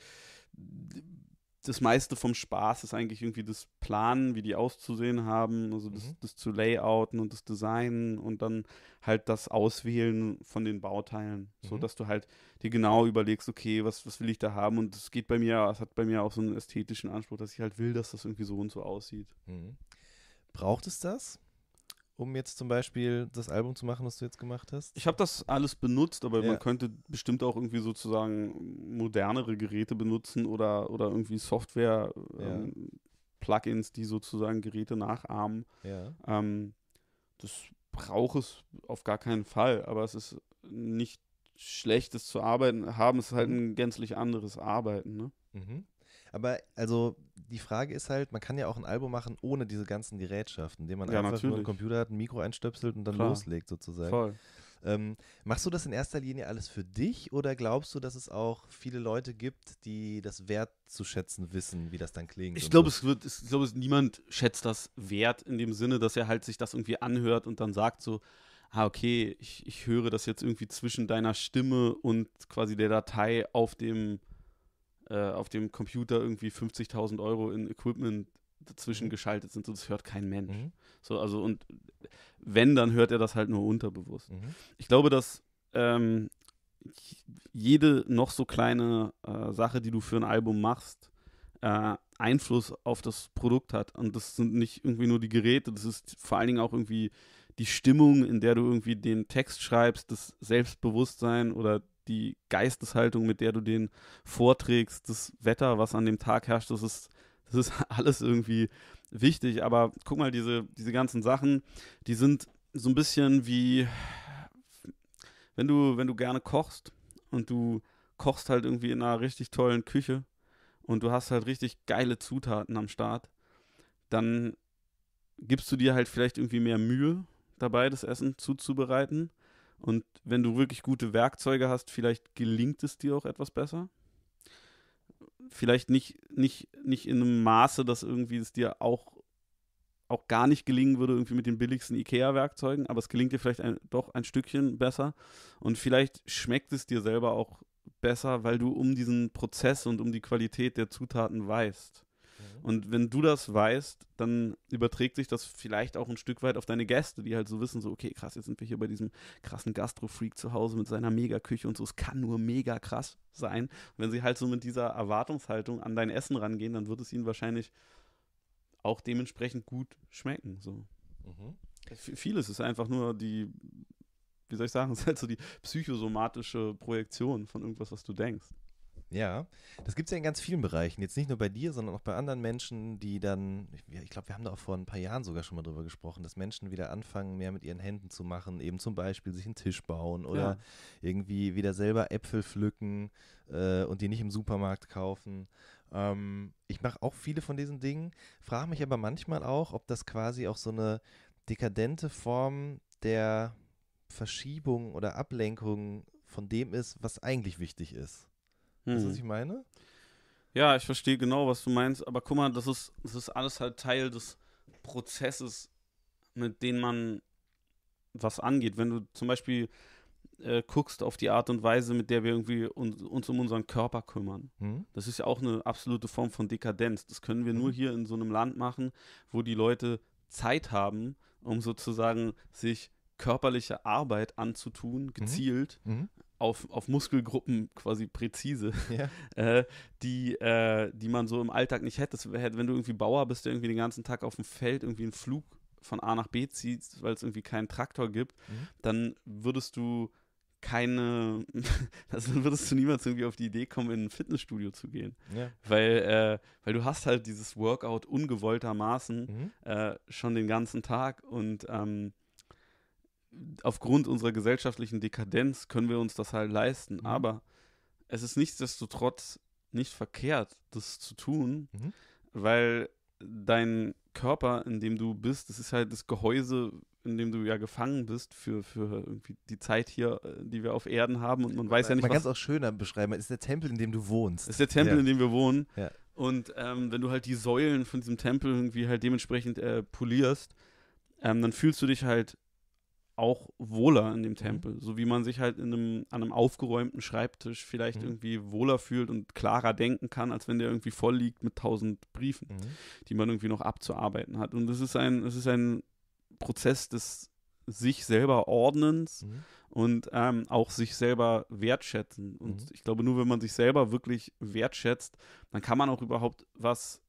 das meiste vom Spaß ist eigentlich irgendwie das Planen, wie die auszusehen haben, also das, mhm. das zu Layouten und das Designen und dann halt das Auswählen von den Bauteilen, mhm. so dass du halt dir genau überlegst, okay, was, was will ich da haben und es geht bei mir, es hat bei mir auch so einen ästhetischen Anspruch, dass ich halt will, dass das irgendwie so und so aussieht. Mhm. Braucht es das? um jetzt zum Beispiel das Album zu machen, was du jetzt gemacht hast? Ich habe das alles benutzt, aber ja. man könnte bestimmt auch irgendwie sozusagen modernere Geräte benutzen oder, oder irgendwie Software. Ja. Ähm, Plugins, die sozusagen Geräte nachahmen. Ja. Ähm, das braucht es auf gar keinen Fall, aber es ist nicht schlecht, es zu arbeiten haben. Es ist halt mhm. ein gänzlich anderes Arbeiten. Ne? Mhm. Aber also die Frage ist halt, man kann ja auch ein Album machen ohne diese ganzen Gerätschaften, indem man ja, einfach natürlich. nur einen Computer hat, ein Mikro einstöpselt und dann Klar. loslegt sozusagen. Voll. Ähm, machst du das in erster Linie alles für dich oder glaubst du, dass es auch viele Leute gibt, die das wert zu schätzen wissen, wie das dann klingt? Ich glaube, so? es wird, ich glaube, niemand schätzt das wert in dem Sinne, dass er halt sich das irgendwie anhört und dann sagt so, ah, okay, ich, ich höre das jetzt irgendwie zwischen deiner Stimme und quasi der Datei auf dem äh, auf dem Computer irgendwie 50.000 Euro in Equipment dazwischen mhm. geschaltet sind, so, das hört kein Mensch. Mhm. So, also und wenn, dann hört er das halt nur unterbewusst. Mhm. Ich glaube, dass ähm, jede noch so kleine äh, Sache, die du für ein Album machst, äh, Einfluss auf das Produkt hat. Und das sind nicht irgendwie nur die Geräte, das ist vor allen Dingen auch irgendwie die Stimmung, in der du irgendwie den Text schreibst, das Selbstbewusstsein oder die Geisteshaltung, mit der du den vorträgst, das Wetter, was an dem Tag herrscht, das ist, das ist (laughs) alles irgendwie wichtig. Aber guck mal, diese, diese ganzen Sachen, die sind so ein bisschen wie, wenn du, wenn du gerne kochst und du kochst halt irgendwie in einer richtig tollen Küche und du hast halt richtig geile Zutaten am Start, dann gibst du dir halt vielleicht irgendwie mehr Mühe dabei, das Essen zuzubereiten. Und wenn du wirklich gute Werkzeuge hast, vielleicht gelingt es dir auch etwas besser. Vielleicht nicht, nicht, nicht in einem Maße, dass irgendwie es dir auch, auch gar nicht gelingen würde, irgendwie mit den billigsten IKEA-Werkzeugen, aber es gelingt dir vielleicht ein, doch ein Stückchen besser. Und vielleicht schmeckt es dir selber auch besser, weil du um diesen Prozess und um die Qualität der Zutaten weißt. Mhm. Und wenn du das weißt, dann überträgt sich das vielleicht auch ein Stück weit auf deine Gäste, die halt so wissen, so, okay, krass, jetzt sind wir hier bei diesem krassen Gastro-Freak zu Hause mit seiner Megaküche und so, es kann nur mega krass sein. Und wenn sie halt so mit dieser Erwartungshaltung an dein Essen rangehen, dann wird es ihnen wahrscheinlich auch dementsprechend gut schmecken. So. Mhm. Vieles ist einfach nur die, wie soll ich sagen, (laughs) es ist halt so die psychosomatische Projektion von irgendwas, was du denkst. Ja, das gibt es ja in ganz vielen Bereichen. Jetzt nicht nur bei dir, sondern auch bei anderen Menschen, die dann, ich, glaube, wir haben da auch vor ein paar Jahren sogar schon mal drüber gesprochen, dass Menschen wieder anfangen, mehr mit ihren Händen zu machen, eben zum Beispiel sich einen Tisch bauen oder ja. irgendwie wieder selber Äpfel pflücken äh, und die nicht im Supermarkt kaufen. Ähm, ich mache auch viele von diesen Dingen, frage mich aber manchmal auch, ob das quasi auch so eine dekadente Form der Verschiebung oder Ablenkung von dem ist, was eigentlich wichtig ist. Hm. Weißt was mhm. ich meine? Ja, ich verstehe genau, was du meinst, aber guck mal, das ist, das ist alles halt Teil des Prozesses, mit dem man was angeht. Wenn du zum Beispiel äh, guckst auf die Art und Weise, mit der wir irgendwie uns, uns um unseren Körper kümmern. Hm? Das ist ja auch eine absolute Form von Dekadenz. Das können wir hm. nur hier in so einem Land machen, wo die Leute Zeit haben, um sozusagen sich körperliche Arbeit anzutun, mhm. gezielt, mhm. Mhm auf, auf Muskelgruppen quasi präzise, ja. (laughs) äh, die, äh, die man so im Alltag nicht hätte. Wenn du irgendwie Bauer bist, der irgendwie den ganzen Tag auf dem Feld irgendwie einen Flug von A nach B zieht, weil es irgendwie keinen Traktor gibt, mhm. dann würdest du keine, (laughs) also würdest du niemals irgendwie auf die Idee kommen, in ein Fitnessstudio zu gehen. Ja. Weil, äh, weil du hast halt dieses Workout ungewolltermaßen mhm. Äh, schon den ganzen Tag und ähm, aufgrund unserer gesellschaftlichen Dekadenz können wir uns das halt leisten. Mhm. Aber es ist nichtsdestotrotz nicht verkehrt, das zu tun, mhm. weil dein Körper, in dem du bist, das ist halt das Gehäuse, in dem du ja gefangen bist für, für irgendwie die Zeit hier, äh, die wir auf Erden haben. Und man weiß ja nicht, Man kann es auch schöner beschreiben. Es ist der Tempel, in dem du wohnst. Es ist der Tempel, ja. in dem wir wohnen. Ja. Und ähm, wenn du halt die Säulen von diesem Tempel irgendwie halt dementsprechend äh, polierst, ähm, dann fühlst du dich halt auch wohler in dem mhm. Tempel, mhm. so wie man sich halt in einem, an einem aufgeräumten Schreibtisch vielleicht mhm. irgendwie wohler fühlt und klarer denken kann, als wenn der irgendwie voll liegt mit tausend Briefen, mhm. die man irgendwie noch abzuarbeiten hat. Und es ist ein, es ist ein Prozess des sich selber Ordnens mhm. und ähm, auch sich selber wertschätzen. Und mhm. ich glaube, nur wenn man sich selber wirklich wertschätzt, dann kann man auch überhaupt was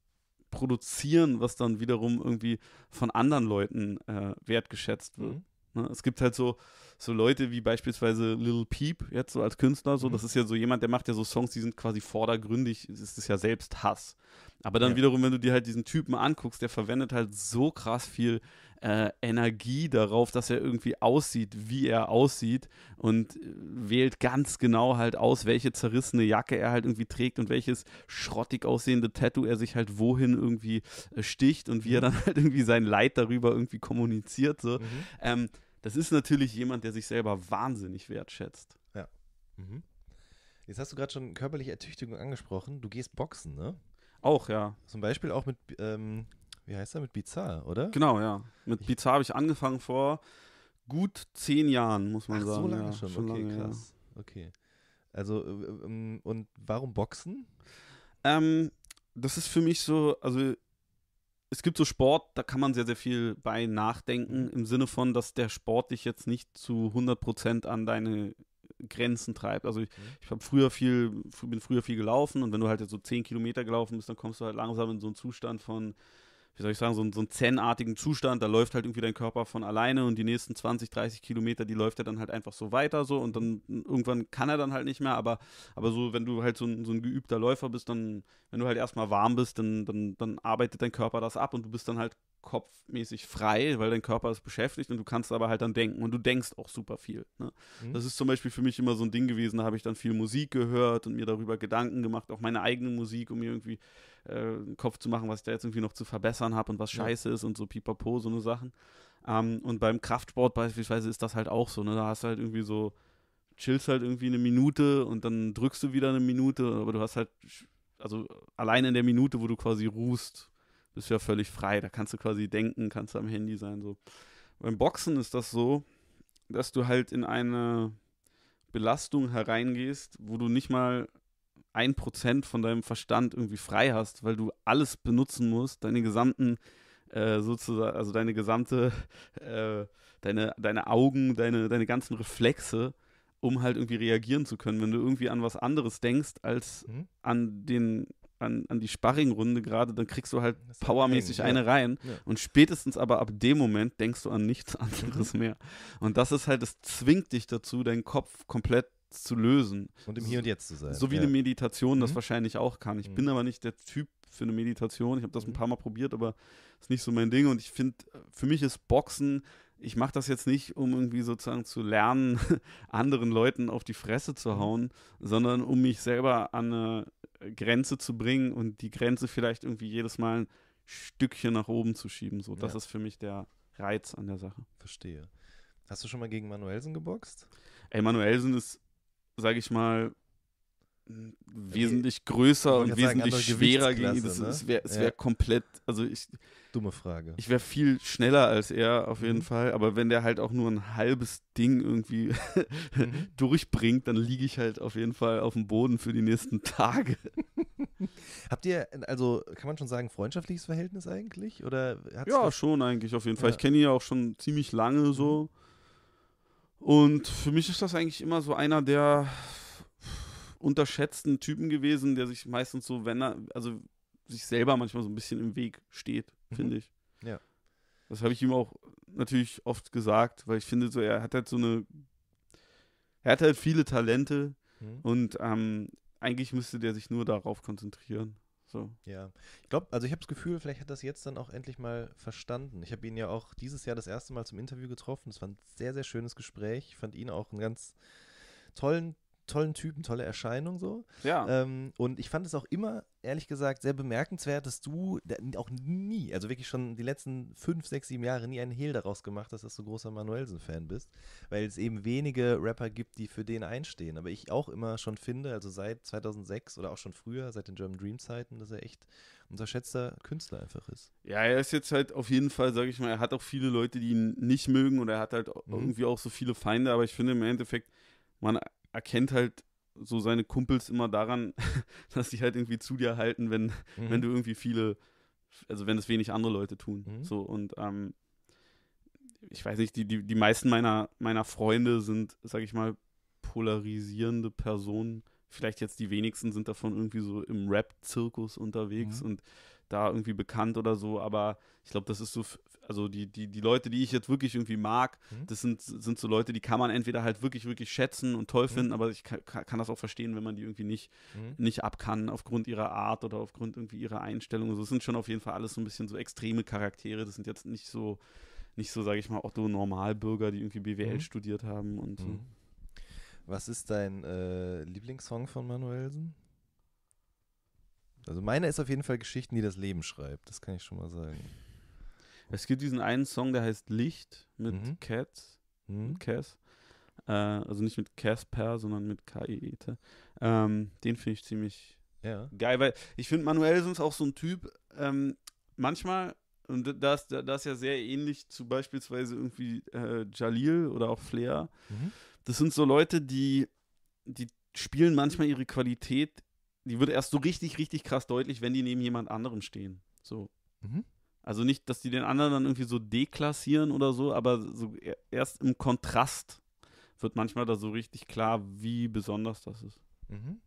produzieren, was dann wiederum irgendwie von anderen Leuten äh, wertgeschätzt wird. Ne? Es gibt halt so, so Leute wie beispielsweise Little Peep jetzt so als Künstler, so, mhm. das ist ja so jemand, der macht ja so Songs, die sind quasi vordergründig, es ist ja selbst Hass. Aber dann ja. wiederum, wenn du dir halt diesen Typen anguckst, der verwendet halt so krass viel äh, Energie darauf, dass er irgendwie aussieht, wie er aussieht und äh, wählt ganz genau halt aus, welche zerrissene Jacke er halt irgendwie trägt und welches schrottig aussehende Tattoo er sich halt wohin irgendwie äh, sticht und wie er mhm. dann (laughs) halt irgendwie sein Leid darüber irgendwie kommuniziert. So. Mhm. Ähm, das ist natürlich jemand, der sich selber wahnsinnig wertschätzt. Ja. Mhm. Jetzt hast du gerade schon körperliche Ertüchtigung angesprochen. Du gehst boxen, ne? Auch, ja. Zum Beispiel auch mit, ähm, wie heißt er, mit Bizarre, oder? Genau, ja. Mit ich Bizarre habe ich angefangen vor gut zehn Jahren, muss man Ach, sagen. so lange ja, schon. schon okay, lange, krass. Ja. Okay. Also, äh, ähm, und warum Boxen? Ähm, das ist für mich so, also es gibt so Sport, da kann man sehr, sehr viel bei nachdenken, mhm. im Sinne von, dass der Sport dich jetzt nicht zu 100% an deine Grenzen treibt. Also ich, mhm. ich habe früher viel, bin früher viel gelaufen und wenn du halt jetzt so 10 Kilometer gelaufen bist, dann kommst du halt langsam in so einen Zustand von, wie soll ich sagen, so, so einen zen-artigen Zustand. Da läuft halt irgendwie dein Körper von alleine und die nächsten 20, 30 Kilometer, die läuft er dann halt einfach so weiter so und dann irgendwann kann er dann halt nicht mehr. Aber, aber so, wenn du halt so ein, so ein geübter Läufer bist, dann, wenn du halt erstmal warm bist, dann, dann, dann arbeitet dein Körper das ab und du bist dann halt kopfmäßig frei, weil dein Körper ist beschäftigt und du kannst aber halt dann denken und du denkst auch super viel. Ne? Mhm. Das ist zum Beispiel für mich immer so ein Ding gewesen, da habe ich dann viel Musik gehört und mir darüber Gedanken gemacht, auch meine eigene Musik, um mir irgendwie äh, Kopf zu machen, was ich da jetzt irgendwie noch zu verbessern habe und was scheiße ja. ist und so pipapo, so eine Sachen. Ähm, und beim Kraftsport beispielsweise ist das halt auch so, ne? Da hast du halt irgendwie so, chillst halt irgendwie eine Minute und dann drückst du wieder eine Minute, aber du hast halt, also allein in der Minute, wo du quasi ruhst, bist du ja völlig frei. Da kannst du quasi denken, kannst du am Handy sein, so. Beim Boxen ist das so, dass du halt in eine Belastung hereingehst, wo du nicht mal ein Prozent von deinem Verstand irgendwie frei hast, weil du alles benutzen musst, deine gesamten äh, sozusagen, also deine gesamte, (laughs) äh, deine, deine Augen, deine, deine ganzen Reflexe, um halt irgendwie reagieren zu können, wenn du irgendwie an was anderes denkst als mhm. an den an, an die Sparringrunde gerade, dann kriegst du halt powermäßig ja. eine rein. Ja. Und spätestens aber ab dem Moment denkst du an nichts (laughs) anderes mhm. mehr. Und das ist halt, das zwingt dich dazu, deinen Kopf komplett zu lösen. Und im Hier und Jetzt zu sein. So wie ja. eine Meditation das mhm. wahrscheinlich auch kann. Ich mhm. bin aber nicht der Typ für eine Meditation. Ich habe das ein mhm. paar Mal probiert, aber ist nicht so mein Ding. Und ich finde, für mich ist Boxen, ich mache das jetzt nicht, um irgendwie sozusagen zu lernen, (laughs) anderen Leuten auf die Fresse zu mhm. hauen, sondern um mich selber an eine Grenze zu bringen und die Grenze vielleicht irgendwie jedes Mal ein Stückchen nach oben zu schieben. So, das ja. ist für mich der Reiz an der Sache. Verstehe. Hast du schon mal gegen Manuelsen geboxt? Ey, Manuelsen ist sage ich mal, äh, wesentlich größer und wesentlich sagen, schwerer gegen ihn. Das, ne? Es wäre wär ja. komplett, also ich. Dumme Frage. Ich wäre viel schneller als er auf jeden mhm. Fall, aber wenn der halt auch nur ein halbes Ding irgendwie mhm. (laughs) durchbringt, dann liege ich halt auf jeden Fall auf dem Boden für die nächsten Tage. (laughs) Habt ihr, also kann man schon sagen, freundschaftliches Verhältnis eigentlich? Oder ja, schon eigentlich auf jeden Fall. Ja. Ich kenne ihn ja auch schon ziemlich lange so. Mhm. Und für mich ist das eigentlich immer so einer der unterschätzten Typen gewesen, der sich meistens so, wenn er, also sich selber manchmal so ein bisschen im Weg steht, mhm. finde ich. Ja. Das habe ich ihm auch natürlich oft gesagt, weil ich finde, so er hat halt so eine, er hat halt viele Talente mhm. und ähm, eigentlich müsste der sich nur darauf konzentrieren. So. Ja, ich glaube, also ich habe das Gefühl, vielleicht hat das jetzt dann auch endlich mal verstanden. Ich habe ihn ja auch dieses Jahr das erste Mal zum Interview getroffen. Das war ein sehr, sehr schönes Gespräch. Ich fand ihn auch einen ganz tollen, tollen Typen, tolle Erscheinung so. Ja. Ähm, und ich fand es auch immer ehrlich gesagt sehr bemerkenswert, dass du auch nie, also wirklich schon die letzten fünf, sechs, sieben Jahre nie einen Hehl daraus gemacht hast, dass du großer Manuelsen-Fan bist, weil es eben wenige Rapper gibt, die für den einstehen. Aber ich auch immer schon finde, also seit 2006 oder auch schon früher, seit den German Dream Zeiten, dass er echt unterschätzter Künstler einfach ist. Ja, er ist jetzt halt auf jeden Fall, sage ich mal, er hat auch viele Leute, die ihn nicht mögen und er hat halt mhm. irgendwie auch so viele Feinde, aber ich finde im Endeffekt, man erkennt halt so seine Kumpels immer daran, (laughs) dass sie halt irgendwie zu dir halten, wenn, mhm. wenn du irgendwie viele, also wenn es wenig andere Leute tun. Mhm. So und ähm, ich weiß nicht, die, die, die meisten meiner, meiner Freunde sind, sag ich mal, polarisierende Personen. Vielleicht jetzt die wenigsten sind davon irgendwie so im Rap-Zirkus unterwegs mhm. und da irgendwie bekannt oder so, aber ich glaube, das ist so, also die, die, die Leute, die ich jetzt wirklich irgendwie mag, mhm. das sind, sind so Leute, die kann man entweder halt wirklich, wirklich schätzen und toll mhm. finden, mhm. aber ich kann, kann, das auch verstehen, wenn man die irgendwie nicht, mhm. nicht ab kann, aufgrund ihrer Art oder aufgrund irgendwie ihrer Einstellung. Also sind schon auf jeden Fall alles so ein bisschen so extreme Charaktere, das sind jetzt nicht so, nicht so, sage ich mal, Otto Normalbürger, die irgendwie BWL mhm. studiert haben und so. Mhm. Was ist dein äh, Lieblingssong von Manuelsen? Also meine ist auf jeden Fall Geschichten, die das Leben schreibt. Das kann ich schon mal sagen. Es gibt diesen einen Song, der heißt Licht mit mhm. Cats. Mhm. Cass. Äh, also nicht mit Casper, sondern mit k e, e Ähm, den finde ich ziemlich ja. geil, weil ich finde, Manuel ist auch so ein Typ, ähm, manchmal, und das, das ja sehr ähnlich zu beispielsweise irgendwie äh, Jalil oder auch Flair. Mhm. Das sind so Leute, die, die spielen manchmal ihre Qualität die wird erst so richtig, richtig krass deutlich, wenn die neben jemand anderem stehen. So. Mhm. Also nicht, dass die den anderen dann irgendwie so deklassieren oder so, aber so e-, erst im Kontrast wird manchmal da so richtig klar, wie besonders das ist. Mhm.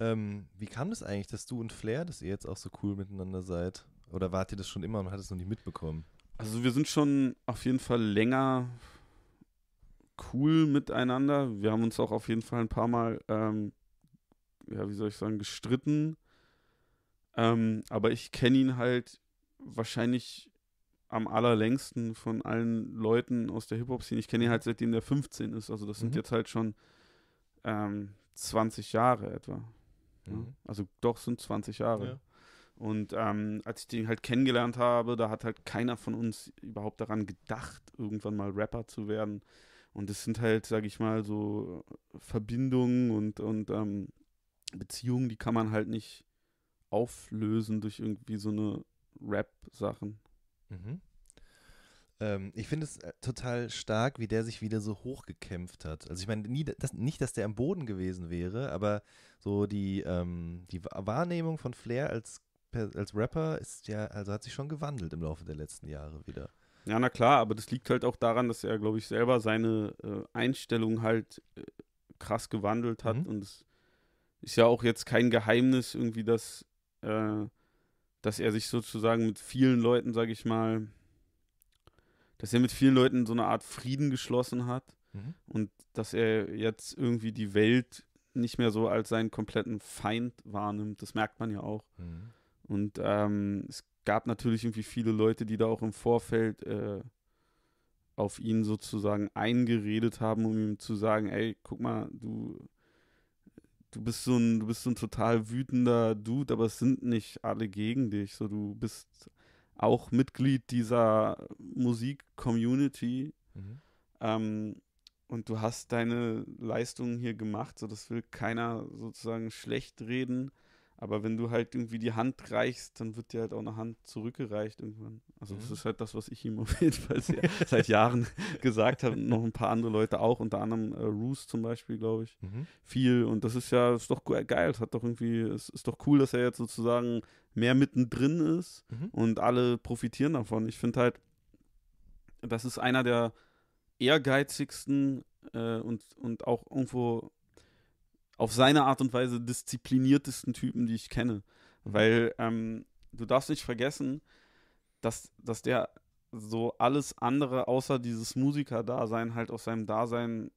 Ähm, wie kam das eigentlich, dass du und Flair, dass ihr jetzt auch so cool miteinander seid? Oder wart ihr das schon immer und hattest es noch nicht mitbekommen? Also wir sind schon auf jeden Fall länger cool miteinander. Wir haben uns auch auf jeden Fall ein paar Mal ähm, ja, wie soll ich sagen, gestritten. Ähm, aber ich kenne ihn halt wahrscheinlich am allerlängsten von allen Leuten aus der Hip-Hop-Szene. Ich kenne ihn halt seitdem der 15 ist. Also das sind mhm. jetzt halt schon ähm, 20 Jahre etwa. Mhm. Also doch sind 20 Jahre. Ja. Und ähm, als ich den halt kennengelernt habe, da hat halt keiner von uns überhaupt daran gedacht, irgendwann mal Rapper zu werden. Und das sind halt, sage ich mal, so Verbindungen und, und ähm, Beziehungen, die kann man halt nicht auflösen durch irgendwie so eine Rap-Sachen. Mhm. Ähm, ich finde es äh, total stark, wie der sich wieder so hochgekämpft hat. Also ich meine, das, nicht, dass der am Boden gewesen wäre, aber so die, ähm, die Wahrnehmung von Flair als, als Rapper ist ja, also hat sich schon gewandelt im Laufe der letzten Jahre wieder. Ja, na klar, aber das liegt halt auch daran, dass er, glaube ich, selber seine äh, Einstellung halt äh, krass gewandelt hat mhm. und es ist ja auch jetzt kein Geheimnis irgendwie, dass, äh, dass er sich sozusagen mit vielen Leuten, sage ich mal, dass er mit vielen Leuten so eine Art Frieden geschlossen hat mhm. und dass er jetzt irgendwie die Welt nicht mehr so als seinen kompletten Feind wahrnimmt. Das merkt man ja auch. Mhm. Und ähm, es gab natürlich irgendwie viele Leute, die da auch im Vorfeld äh, auf ihn sozusagen eingeredet haben, um ihm zu sagen, ey, guck mal, du du bist so ein, du bist so ein total wütender Dude, aber es sind nicht alle gegen dich. So, du bist auch Mitglied dieser Musik-Community. Mhm. Ähm, und du hast deine Leistungen hier gemacht, so das will keiner sozusagen schlecht reden. Aber wenn du halt irgendwie die Hand reichst, dann wird dir halt auch eine Hand zurückgereicht irgendwann. Also mhm. das ist halt das, was ich ihm (laughs) auf jeden Fall (laughs) seit Jahren gesagt habe. Noch ein paar andere Leute auch, unter anderem äh, Roos zum Beispiel, glaube ich. Mhm. Viel. Und das ist ja, ist doch geil. Es hat doch irgendwie, es ist doch cool, dass er jetzt sozusagen mehr mittendrin ist mhm. und alle profitieren davon. Ich finde halt, das ist einer der ehrgeizigsten äh, und, und auch irgendwo auf seine Art und Weise diszipliniertesten Typen, die ich kenne. Weil ähm, du darfst nicht vergessen, dass, dass der so alles andere außer dieses Musikerdasein halt aus seinem Dasein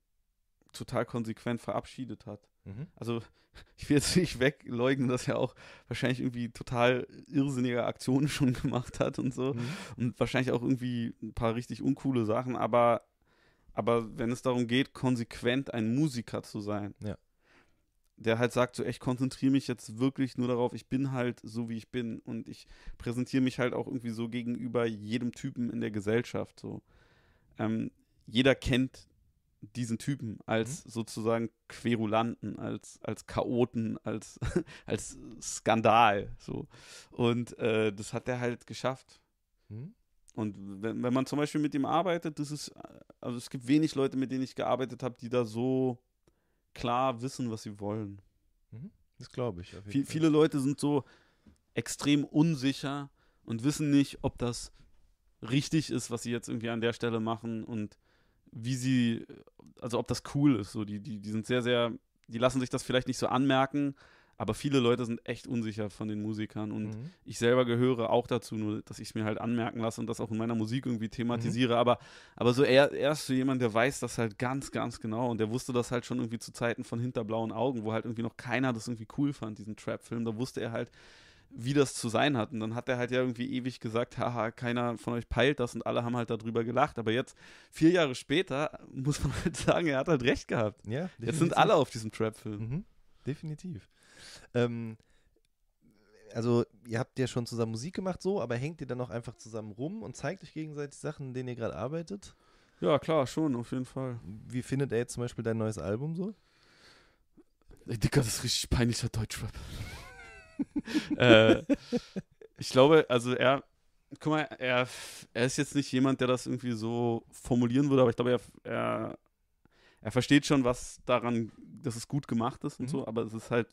total konsequent verabschiedet hat. Mhm. Also (laughs) ich will jetzt nicht wegleugnen, dass er auch wahrscheinlich irgendwie total irrsinnige Aktionen schon gemacht hat und so. Mhm. Und wahrscheinlich auch irgendwie ein paar richtig uncoole Sachen, aber, aber wenn es darum geht, konsequent ein Musiker zu sein, ja der halt sagt, so ich konzentriere mich jetzt wirklich nur darauf, ich bin halt so, wie ich bin und ich präsentiere mich halt auch irgendwie so gegenüber jedem Typen in der Gesellschaft. So. Ähm, jeder kennt diesen Typen als mhm. sozusagen Querulanten, als, als Chaoten, als, (laughs) als Skandal. So. Und äh, das hat der halt geschafft. Mhm. Und wenn, wenn man zum Beispiel mit ihm arbeitet, das ist, also es gibt wenig Leute, mit denen ich gearbeitet habe, die da so klar wissen, was sie wollen. Mhm. Das glaube ich. Viel, viele Leute sind so extrem unsicher und wissen nicht, ob das richtig ist, was sie jetzt irgendwie an der Stelle machen und wie sie, also ob das cool ist. So, die, die, die sind sehr, sehr, die lassen sich das vielleicht nicht so anmerken, aber viele Leute sind echt unsicher von den Musikern und mhm. ich selber gehöre auch dazu, nur dass ich es mir halt anmerken lasse und das auch in meiner Musik irgendwie thematisiere. Mhm. Aber, aber so er, er ist so jemand, der weiß das halt ganz, ganz genau und der wusste das halt schon irgendwie zu Zeiten von Hinterblauen Augen, wo halt irgendwie noch keiner das irgendwie cool fand, diesen Trap-Film. Da wusste er halt, wie das zu sein hat. Und dann hat er halt ja irgendwie ewig gesagt, haha, keiner von euch peilt das und alle haben halt darüber gelacht. Aber jetzt, vier Jahre später, muss man (laughs) halt sagen, er hat halt recht gehabt. Ja, jetzt sind alle auf diesem Trap-Film. Mhm. Definitiv. Ähm, also ihr habt ja schon zusammen Musik gemacht so, aber hängt ihr dann auch einfach zusammen rum und zeigt euch gegenseitig Sachen, in denen ihr gerade arbeitet? Ja, klar, schon, auf jeden Fall. Wie findet er jetzt zum Beispiel dein neues Album so? Ey, Dicker, das ist richtig peinlicher Deutschrap. (laughs) äh, ich glaube, also er, guck mal, er, er ist jetzt nicht jemand, der das irgendwie so formulieren würde, aber ich glaube, er, er, er versteht schon, was daran, dass es gut gemacht ist und mhm. so, aber es ist halt,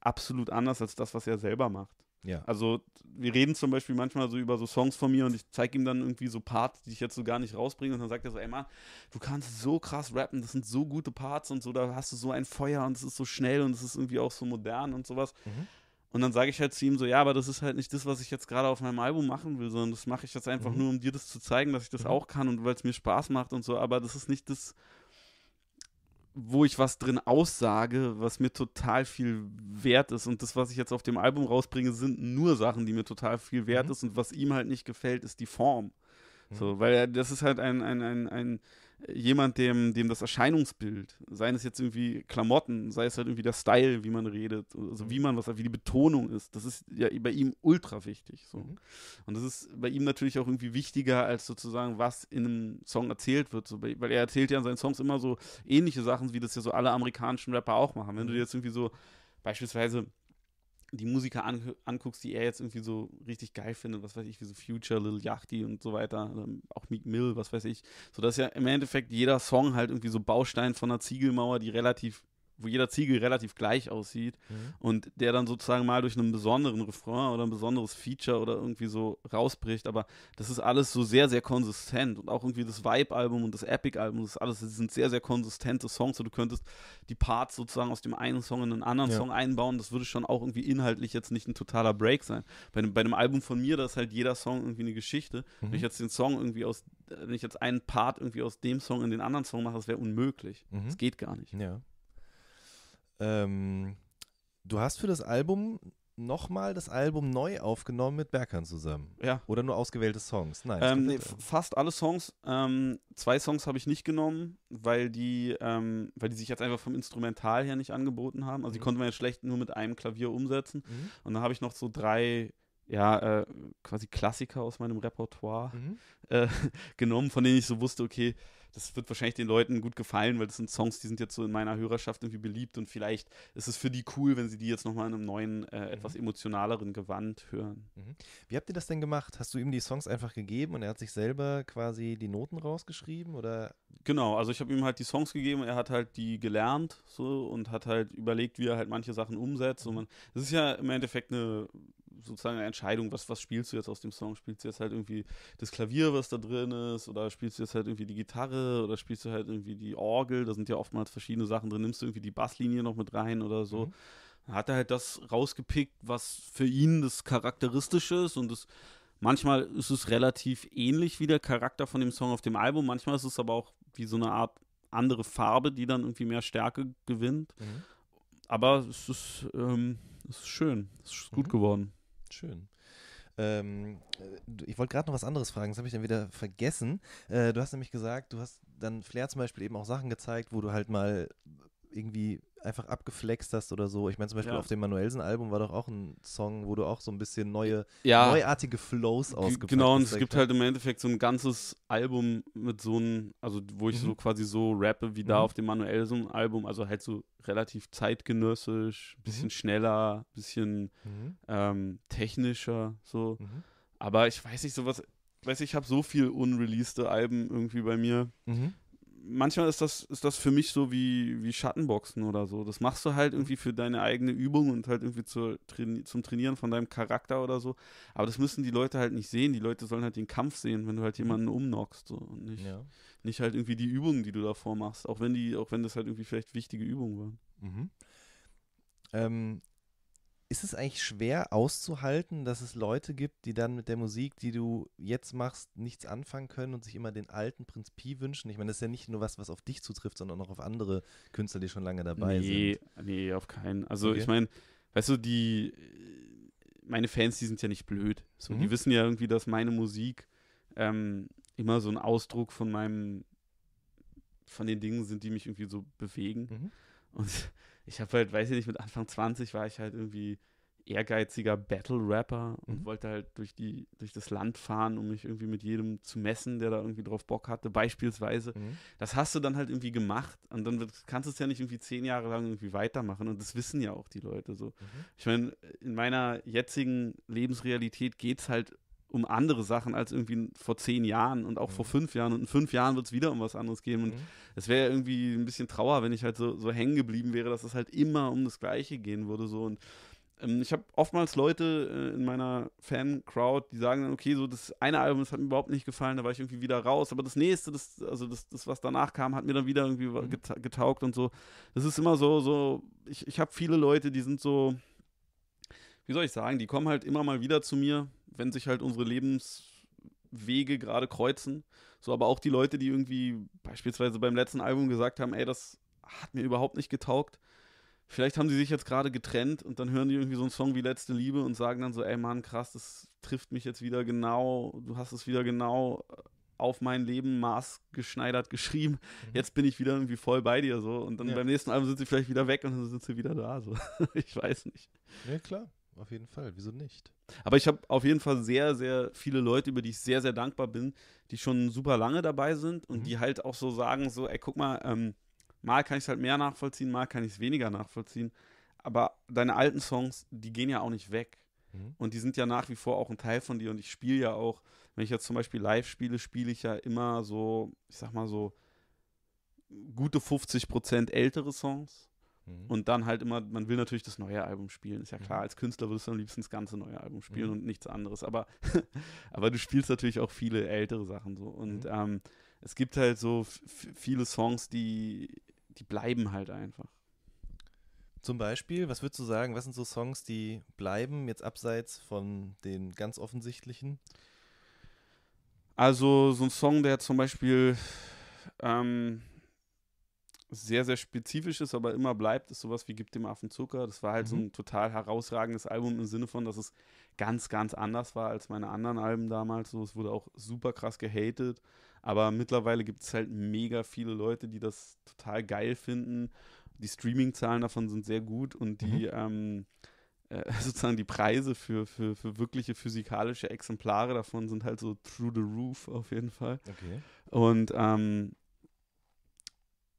absolut anders als das, was er selber macht. Ja. Also wir reden zum Beispiel manchmal so über so Songs von mir und ich zeige ihm dann irgendwie so Parts, die ich jetzt so gar nicht rausbringe und dann sagt er so, ey Mann, du kannst so krass rappen, das sind so gute Parts und so, da hast du so ein Feuer und es ist so schnell und es ist irgendwie auch so modern und sowas. Mhm. Und dann sage ich halt zu ihm so, ja, aber das ist halt nicht das, was ich jetzt gerade auf meinem Album machen will, sondern das mache ich jetzt einfach mhm. nur, um dir das zu zeigen, dass ich das mhm. auch kann und weil es mir Spaß macht und so, aber das ist nicht das, wo ich was drin aussage, was mir total viel wert ist. Und das, was ich jetzt auf dem Album rausbringe, sind nur Sachen, die mir total viel wert mhm. ist. Und was ihm halt nicht gefällt, ist die Form. Mhm. So, weil das ist halt ein, ein, ein, ein jemand, dem, dem das Erscheinungsbild, seien es jetzt irgendwie Klamotten, sei es halt irgendwie der Style, wie man redet, also wie mhm. man was, wie die Betonung ist, das ist ja bei ihm ultra wichtig. So. Mhm. Und das ist bei ihm natürlich auch irgendwie wichtiger, als sozusagen, was in einem Song erzählt wird. So, weil er erzählt ja in seinen Songs immer so ähnliche Sachen, wie das ja so alle amerikanischen Rapper auch machen. Wenn du mhm. dir jetzt irgendwie so beispielsweise die Musiker an, anguckst, die er jetzt irgendwie so richtig geil findet, was weiß ich, wie so Future, Lil Yachty und so weiter, ähm, auch Meek Mill, was weiß ich, so dass ja im Endeffekt jeder Song halt irgendwie so Baustein von einer Ziegelmauer, die relativ wo jeder Ziegel relativ gleich aussieht mhm. und der dann sozusagen mal durch einen besonderen Refrain oder ein besonderes Feature oder irgendwie so rausbricht, aber das ist alles so sehr, sehr konsistent und auch irgendwie das Vibe-Album und das Epic-Album, das alles das sind sehr, sehr konsistente Songs, so du könntest die Parts sozusagen aus dem einen Song in einen anderen ja. Song einbauen, das würde schon auch irgendwie inhaltlich jetzt nicht ein totaler Break sein. Bei, bei einem Album von mir, da ist halt jeder Song irgendwie eine Geschichte, mhm. wenn ich mhm. jetzt den Song irgendwie aus, wenn ich jetzt einen Part irgendwie aus dem Song in den anderen Song mache, das wäre unmöglich, mhm. das geht gar nicht. Ja. Ähm, du hast für das Album nochmal das Album neu aufgenommen mit Berkan zusammen. Ja. Oder nur ausgewählte Songs? Nein. Ähm, nee, fast alle Songs. Ähm, zwei Songs habe ich nicht genommen, weil die, ähm, weil die sich jetzt einfach vom Instrumental her nicht angeboten haben. Also die mhm. konnte man jetzt schlecht nur mit einem Klavier umsetzen. Mhm. Und dann habe ich noch so drei. Ja, äh, quasi Klassiker aus meinem Repertoire mhm. äh, (laughs) genommen, von denen ich so wusste, okay, das wird wahrscheinlich den Leuten gut gefallen, weil das sind Songs, die sind jetzt so in meiner Hörerschaft irgendwie beliebt und vielleicht ist es für die cool, wenn sie die jetzt nochmal in einem neuen, äh, mhm. etwas emotionaleren Gewand hören. Mhm. Wie habt ihr das denn gemacht? Hast du ihm die Songs einfach gegeben und er hat sich selber quasi die Noten rausgeschrieben oder? Genau, also ich habe ihm halt die Songs gegeben und er hat halt die gelernt so und hat halt überlegt, wie er halt manche Sachen umsetzt. Und mhm. man, das ist ja im Endeffekt eine sozusagen eine Entscheidung, was, was spielst du jetzt aus dem Song? Spielst du jetzt halt irgendwie das Klavier, was da drin ist, oder spielst du jetzt halt irgendwie die Gitarre oder spielst du halt irgendwie die Orgel? Da sind ja oftmals verschiedene Sachen drin. Nimmst du irgendwie die Basslinie noch mit rein oder so? Mhm. Dann hat er halt das rausgepickt, was für ihn das Charakteristische ist und das Manchmal ist es relativ ähnlich wie der Charakter von dem Song auf dem Album, manchmal ist es aber auch wie so eine Art andere Farbe, die dann irgendwie mehr Stärke gewinnt. Mhm. Aber es ist, ähm, es ist schön, es ist gut mhm. geworden. Schön. Ähm, ich wollte gerade noch was anderes fragen, das habe ich dann wieder vergessen. Äh, du hast nämlich gesagt, du hast dann Flair zum Beispiel eben auch Sachen gezeigt, wo du halt mal irgendwie einfach abgeflext hast oder so. Ich meine, zum Beispiel ja. auf dem Manuelsen-Album war doch auch ein Song, wo du auch so ein bisschen neue, ja. neuartige Flows ausgepackt Genau, und es gibt halt im Endeffekt so ein ganzes Album mit so einem, also wo ich mhm. so quasi so rappe wie mhm. da auf dem Manuelsen-Album, also halt so relativ zeitgenössisch, bisschen mhm. schneller, bisschen mhm. ähm, technischer, so. Mhm. Aber ich weiß nicht, sowas, weiß ich, ich habe so viel unreleased Alben irgendwie bei mir. Mhm manchmal ist das, ist das für mich so wie, wie Schattenboxen oder so. Das machst du halt irgendwie für deine eigene Übung und halt irgendwie zur, zum Trainieren von deinem Charakter oder so. Aber das müssen die Leute halt nicht sehen. Die Leute sollen halt den Kampf sehen, wenn du halt jemanden mhm. umnockst. So. Und nicht, ja. nicht halt irgendwie die Übungen, die du davor machst. Auch wenn die, auch wenn das halt irgendwie vielleicht wichtige Übungen waren. Mhm. Ähm, ist es eigentlich schwer auszuhalten, dass es Leute gibt, die dann mit der Musik, die du jetzt machst, nichts anfangen können und sich immer den alten Prinz Pi wünschen? Ich meine, das ist ja nicht nur was, was auf dich zutrifft, sondern auch auf andere Künstler, die schon lange dabei nee, sind. Nee, auf keinen. Also okay. ich meine, weißt du, die äh, meine Fans, die sind ja nicht blöd. So, mhm. Die wissen ja irgendwie, dass meine Musik ähm, immer so ein Ausdruck von meinem, von den Dingen sind, die mich irgendwie so bewegen. Mhm. Und ich habe halt, weiß ich nicht, mit Anfang 20 war ich halt irgendwie ehrgeiziger Battle-Rapper und mhm. wollte halt durch, die, durch das Land fahren, um mich irgendwie mit jedem zu messen, der da irgendwie drauf Bock hatte, beispielsweise. Mhm. Das hast du dann halt irgendwie gemacht und dann wird, kannst du es ja nicht irgendwie zehn Jahre lang irgendwie weitermachen und das wissen ja auch die Leute so. Mhm. Ich meine, in meiner jetzigen Lebensrealität geht es halt um andere Sachen als irgendwie vor zehn Jahren und auch mhm. vor fünf Jahren. Und in fünf Jahren wird es wieder um was anderes gehen. Und mhm. es mhm. wäre irgendwie ein bisschen Trauer, wenn ich halt so, so hängen geblieben wäre, dass es halt immer um das Gleiche gehen würde. So. Und ähm, ich habe oftmals Leute äh, in meiner Fan-Crowd, die sagen dann, okay, so das eine Album, das hat mir überhaupt nicht gefallen, da war ich irgendwie wieder raus. Aber das nächste, das, also das, das was danach kam, hat mir dann wieder irgendwie mhm. geta getaugt und so. Das ist immer so, so, ich, ich habe viele Leute, die sind so wie soll ich sagen, die kommen halt immer mal wieder zu mir, wenn sich halt unsere Lebenswege gerade kreuzen. So, aber auch die Leute, die irgendwie beispielsweise beim letzten Album gesagt haben, ey, das hat mir überhaupt nicht getaugt. Vielleicht haben sie sich jetzt gerade getrennt und dann hören die irgendwie so einen Song wie Letzte Liebe und sagen dann so, ey Mann, krass, das trifft mich jetzt wieder genau, du hast es wieder genau auf mein Leben maßgeschneidert geschrieben. Mhm. Jetzt bin ich wieder irgendwie voll bei dir so und dann ja. beim nächsten Album sind sie vielleicht wieder weg und dann sind sie wieder da so. (laughs) ich weiß nicht. Ja, klar auf jeden Fall. Wieso nicht? Aber ich habe auf jeden Fall sehr, sehr viele Leute, über die ich sehr, sehr dankbar bin, die schon super lange dabei sind und mhm. die halt auch so sagen: so, ey, guck mal, ähm, mal kann ich es halt mehr nachvollziehen, mal kann ich es weniger nachvollziehen. Aber deine alten Songs, die gehen ja auch nicht weg. Mhm. Und die sind ja nach wie vor auch ein Teil von dir. Und ich spiele ja auch, wenn ich jetzt zum Beispiel live spiele, spiele ich ja immer so, ich sag mal so, gute 50% ältere Songs Mhm. Und dann halt immer, man will natürlich das neue Album spielen, ist ja klar. Mhm. Als Künstler würdest du am liebsten das ganze neue Album spielen mhm. und nichts anderes. Aber, (laughs) aber du spielst natürlich auch viele ältere Sachen so. Und mhm. ähm, es gibt halt so viele Songs, die, die bleiben halt einfach. Zum Beispiel, was würdest du sagen, was sind so Songs, die bleiben, jetzt abseits von den ganz offensichtlichen? Also so ein Song, der zum Beispiel ähm, sehr, sehr spezifisch ist, aber immer bleibt, ist sowas wie Gib dem Affen Zucker. Das war halt mhm. so ein total herausragendes Album im Sinne von, dass es ganz, ganz anders war als meine anderen Alben damals. So, es wurde auch super krass gehatet. Aber mittlerweile gibt es halt mega viele Leute, die das total geil finden. Die Streaming-Zahlen davon sind sehr gut und die mhm. ähm, äh, (laughs) sozusagen die Preise für, für, für wirkliche physikalische Exemplare davon sind halt so through the roof auf jeden Fall. Okay. Und ähm,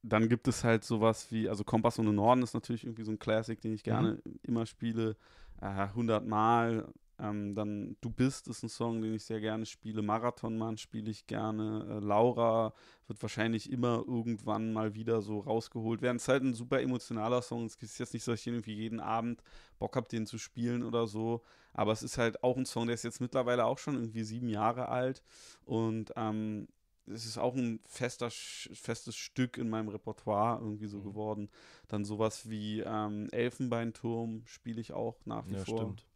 dann gibt es halt sowas wie, also Kompass und Norden ist natürlich irgendwie so ein Classic, den ich gerne mhm. immer spiele, äh, 100 Mal. Ähm, dann Du bist ist ein Song, den ich sehr gerne spiele. Marathonmann spiele ich gerne. Äh, Laura wird wahrscheinlich immer irgendwann mal wieder so rausgeholt werden. Es ist halt ein super emotionaler Song. Es ist jetzt nicht so, dass ich irgendwie jeden Abend Bock habe, den zu spielen oder so. Aber es ist halt auch ein Song, der ist jetzt mittlerweile auch schon irgendwie sieben Jahre alt. Und ähm, es ist auch ein fester, festes Stück in meinem Repertoire irgendwie so mhm. geworden. Dann sowas wie ähm, Elfenbeinturm spiele ich auch nach wie ja, vor. Stimmt.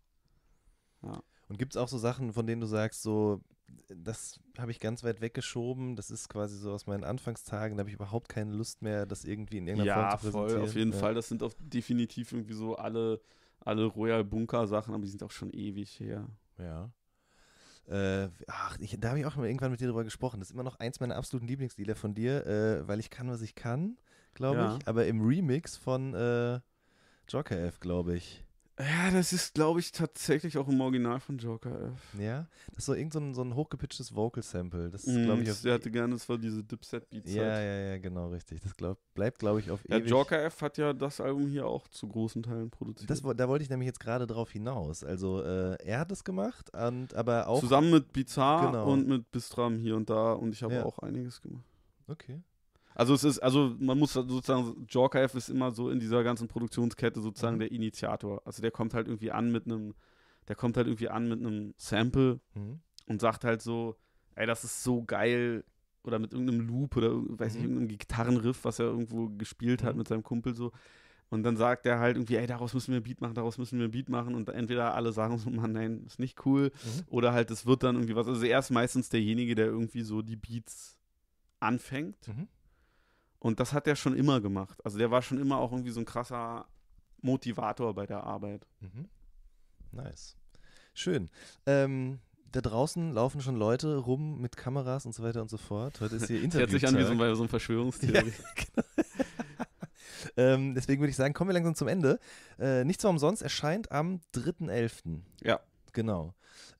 Ja. Und gibt es auch so Sachen, von denen du sagst, so, das habe ich ganz weit weggeschoben, das ist quasi so aus meinen Anfangstagen, da habe ich überhaupt keine Lust mehr, das irgendwie in irgendeiner ja, Form zu präsentieren. Voll, auf jeden ja. Fall, das sind auch definitiv irgendwie so alle, alle Royal Bunker Sachen, aber die sind auch schon ewig her. Ja. Äh, ach, ich, da habe ich auch mal irgendwann mit dir drüber gesprochen. Das ist immer noch eins meiner absoluten Lieblingslieder von dir, äh, weil ich kann, was ich kann, glaube ja. ich. Aber im Remix von äh, Joker F, glaube ich. Ja, das ist, glaube ich, tatsächlich auch im Original von Joker F. Ja, das ist so irgend so ein, so ein hochgepitchtes Vocal-Sample. Das ist, glaube mhm, ich, auf er hatte gerne, das war diese Dipset-Beats. Ja, halt. ja, ja, genau, richtig. Das glaub, bleibt, glaube ich, auf ja, ewig. Joker F hat ja das Album hier auch zu großen Teilen produziert. Das, da wollte ich nämlich jetzt gerade drauf hinaus. Also, äh, er hat es gemacht, und, aber auch. Zusammen mit Bizarre genau. und mit Bistram hier und da und ich habe ja. auch einiges gemacht. Okay. Also es ist, also man muss sozusagen, Jorkaev ist immer so in dieser ganzen Produktionskette sozusagen mhm. der Initiator. Also der kommt halt irgendwie an mit einem, der kommt halt irgendwie an mit einem Sample mhm. und sagt halt so, ey, das ist so geil, oder mit irgendeinem Loop oder weiß mhm. irgendeinem Gitarrenriff, was er irgendwo gespielt hat mhm. mit seinem Kumpel so. Und dann sagt er halt irgendwie, ey, daraus müssen wir ein Beat machen, daraus müssen wir ein Beat machen. Und entweder alle sagen so, man, nein, ist nicht cool. Mhm. Oder halt, es wird dann irgendwie was. Also er ist meistens derjenige, der irgendwie so die Beats anfängt. Mhm. Und das hat er schon immer gemacht. Also der war schon immer auch irgendwie so ein krasser Motivator bei der Arbeit. Mhm. Nice. Schön. Ähm, da draußen laufen schon Leute rum mit Kameras und so weiter und so fort. Heute ist hier Interview. (laughs) Hört sich an wie so, bei so einem Verschwörungstheorie. (laughs) Ja, genau. (laughs) ähm, deswegen würde ich sagen, kommen wir langsam zum Ende. Äh, nichts war umsonst erscheint am 3.11. Ja. Genau.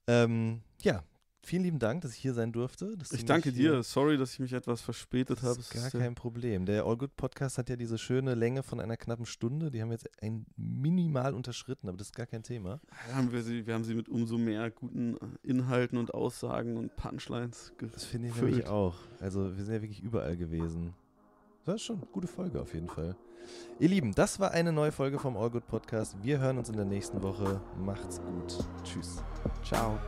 Ähm, ja, Vielen lieben Dank, dass ich hier sein durfte. ich danke dir. Sorry, dass ich mich etwas verspätet habe. Gar kein Problem. Der All Good Podcast hat ja diese schöne Länge von einer knappen Stunde. Die haben wir jetzt ein minimal unterschritten, aber das ist gar kein Thema. haben wir, sie, wir haben sie mit umso mehr guten Inhalten und Aussagen und Punchlines gefüllt. Das finde ich nämlich auch. Also wir sind ja wirklich überall gewesen. Das war schon eine gute Folge auf jeden Fall. Ihr Lieben, das war eine neue Folge vom All Good Podcast. Wir hören uns in der nächsten Woche. Macht's gut. Tschüss. Ciao.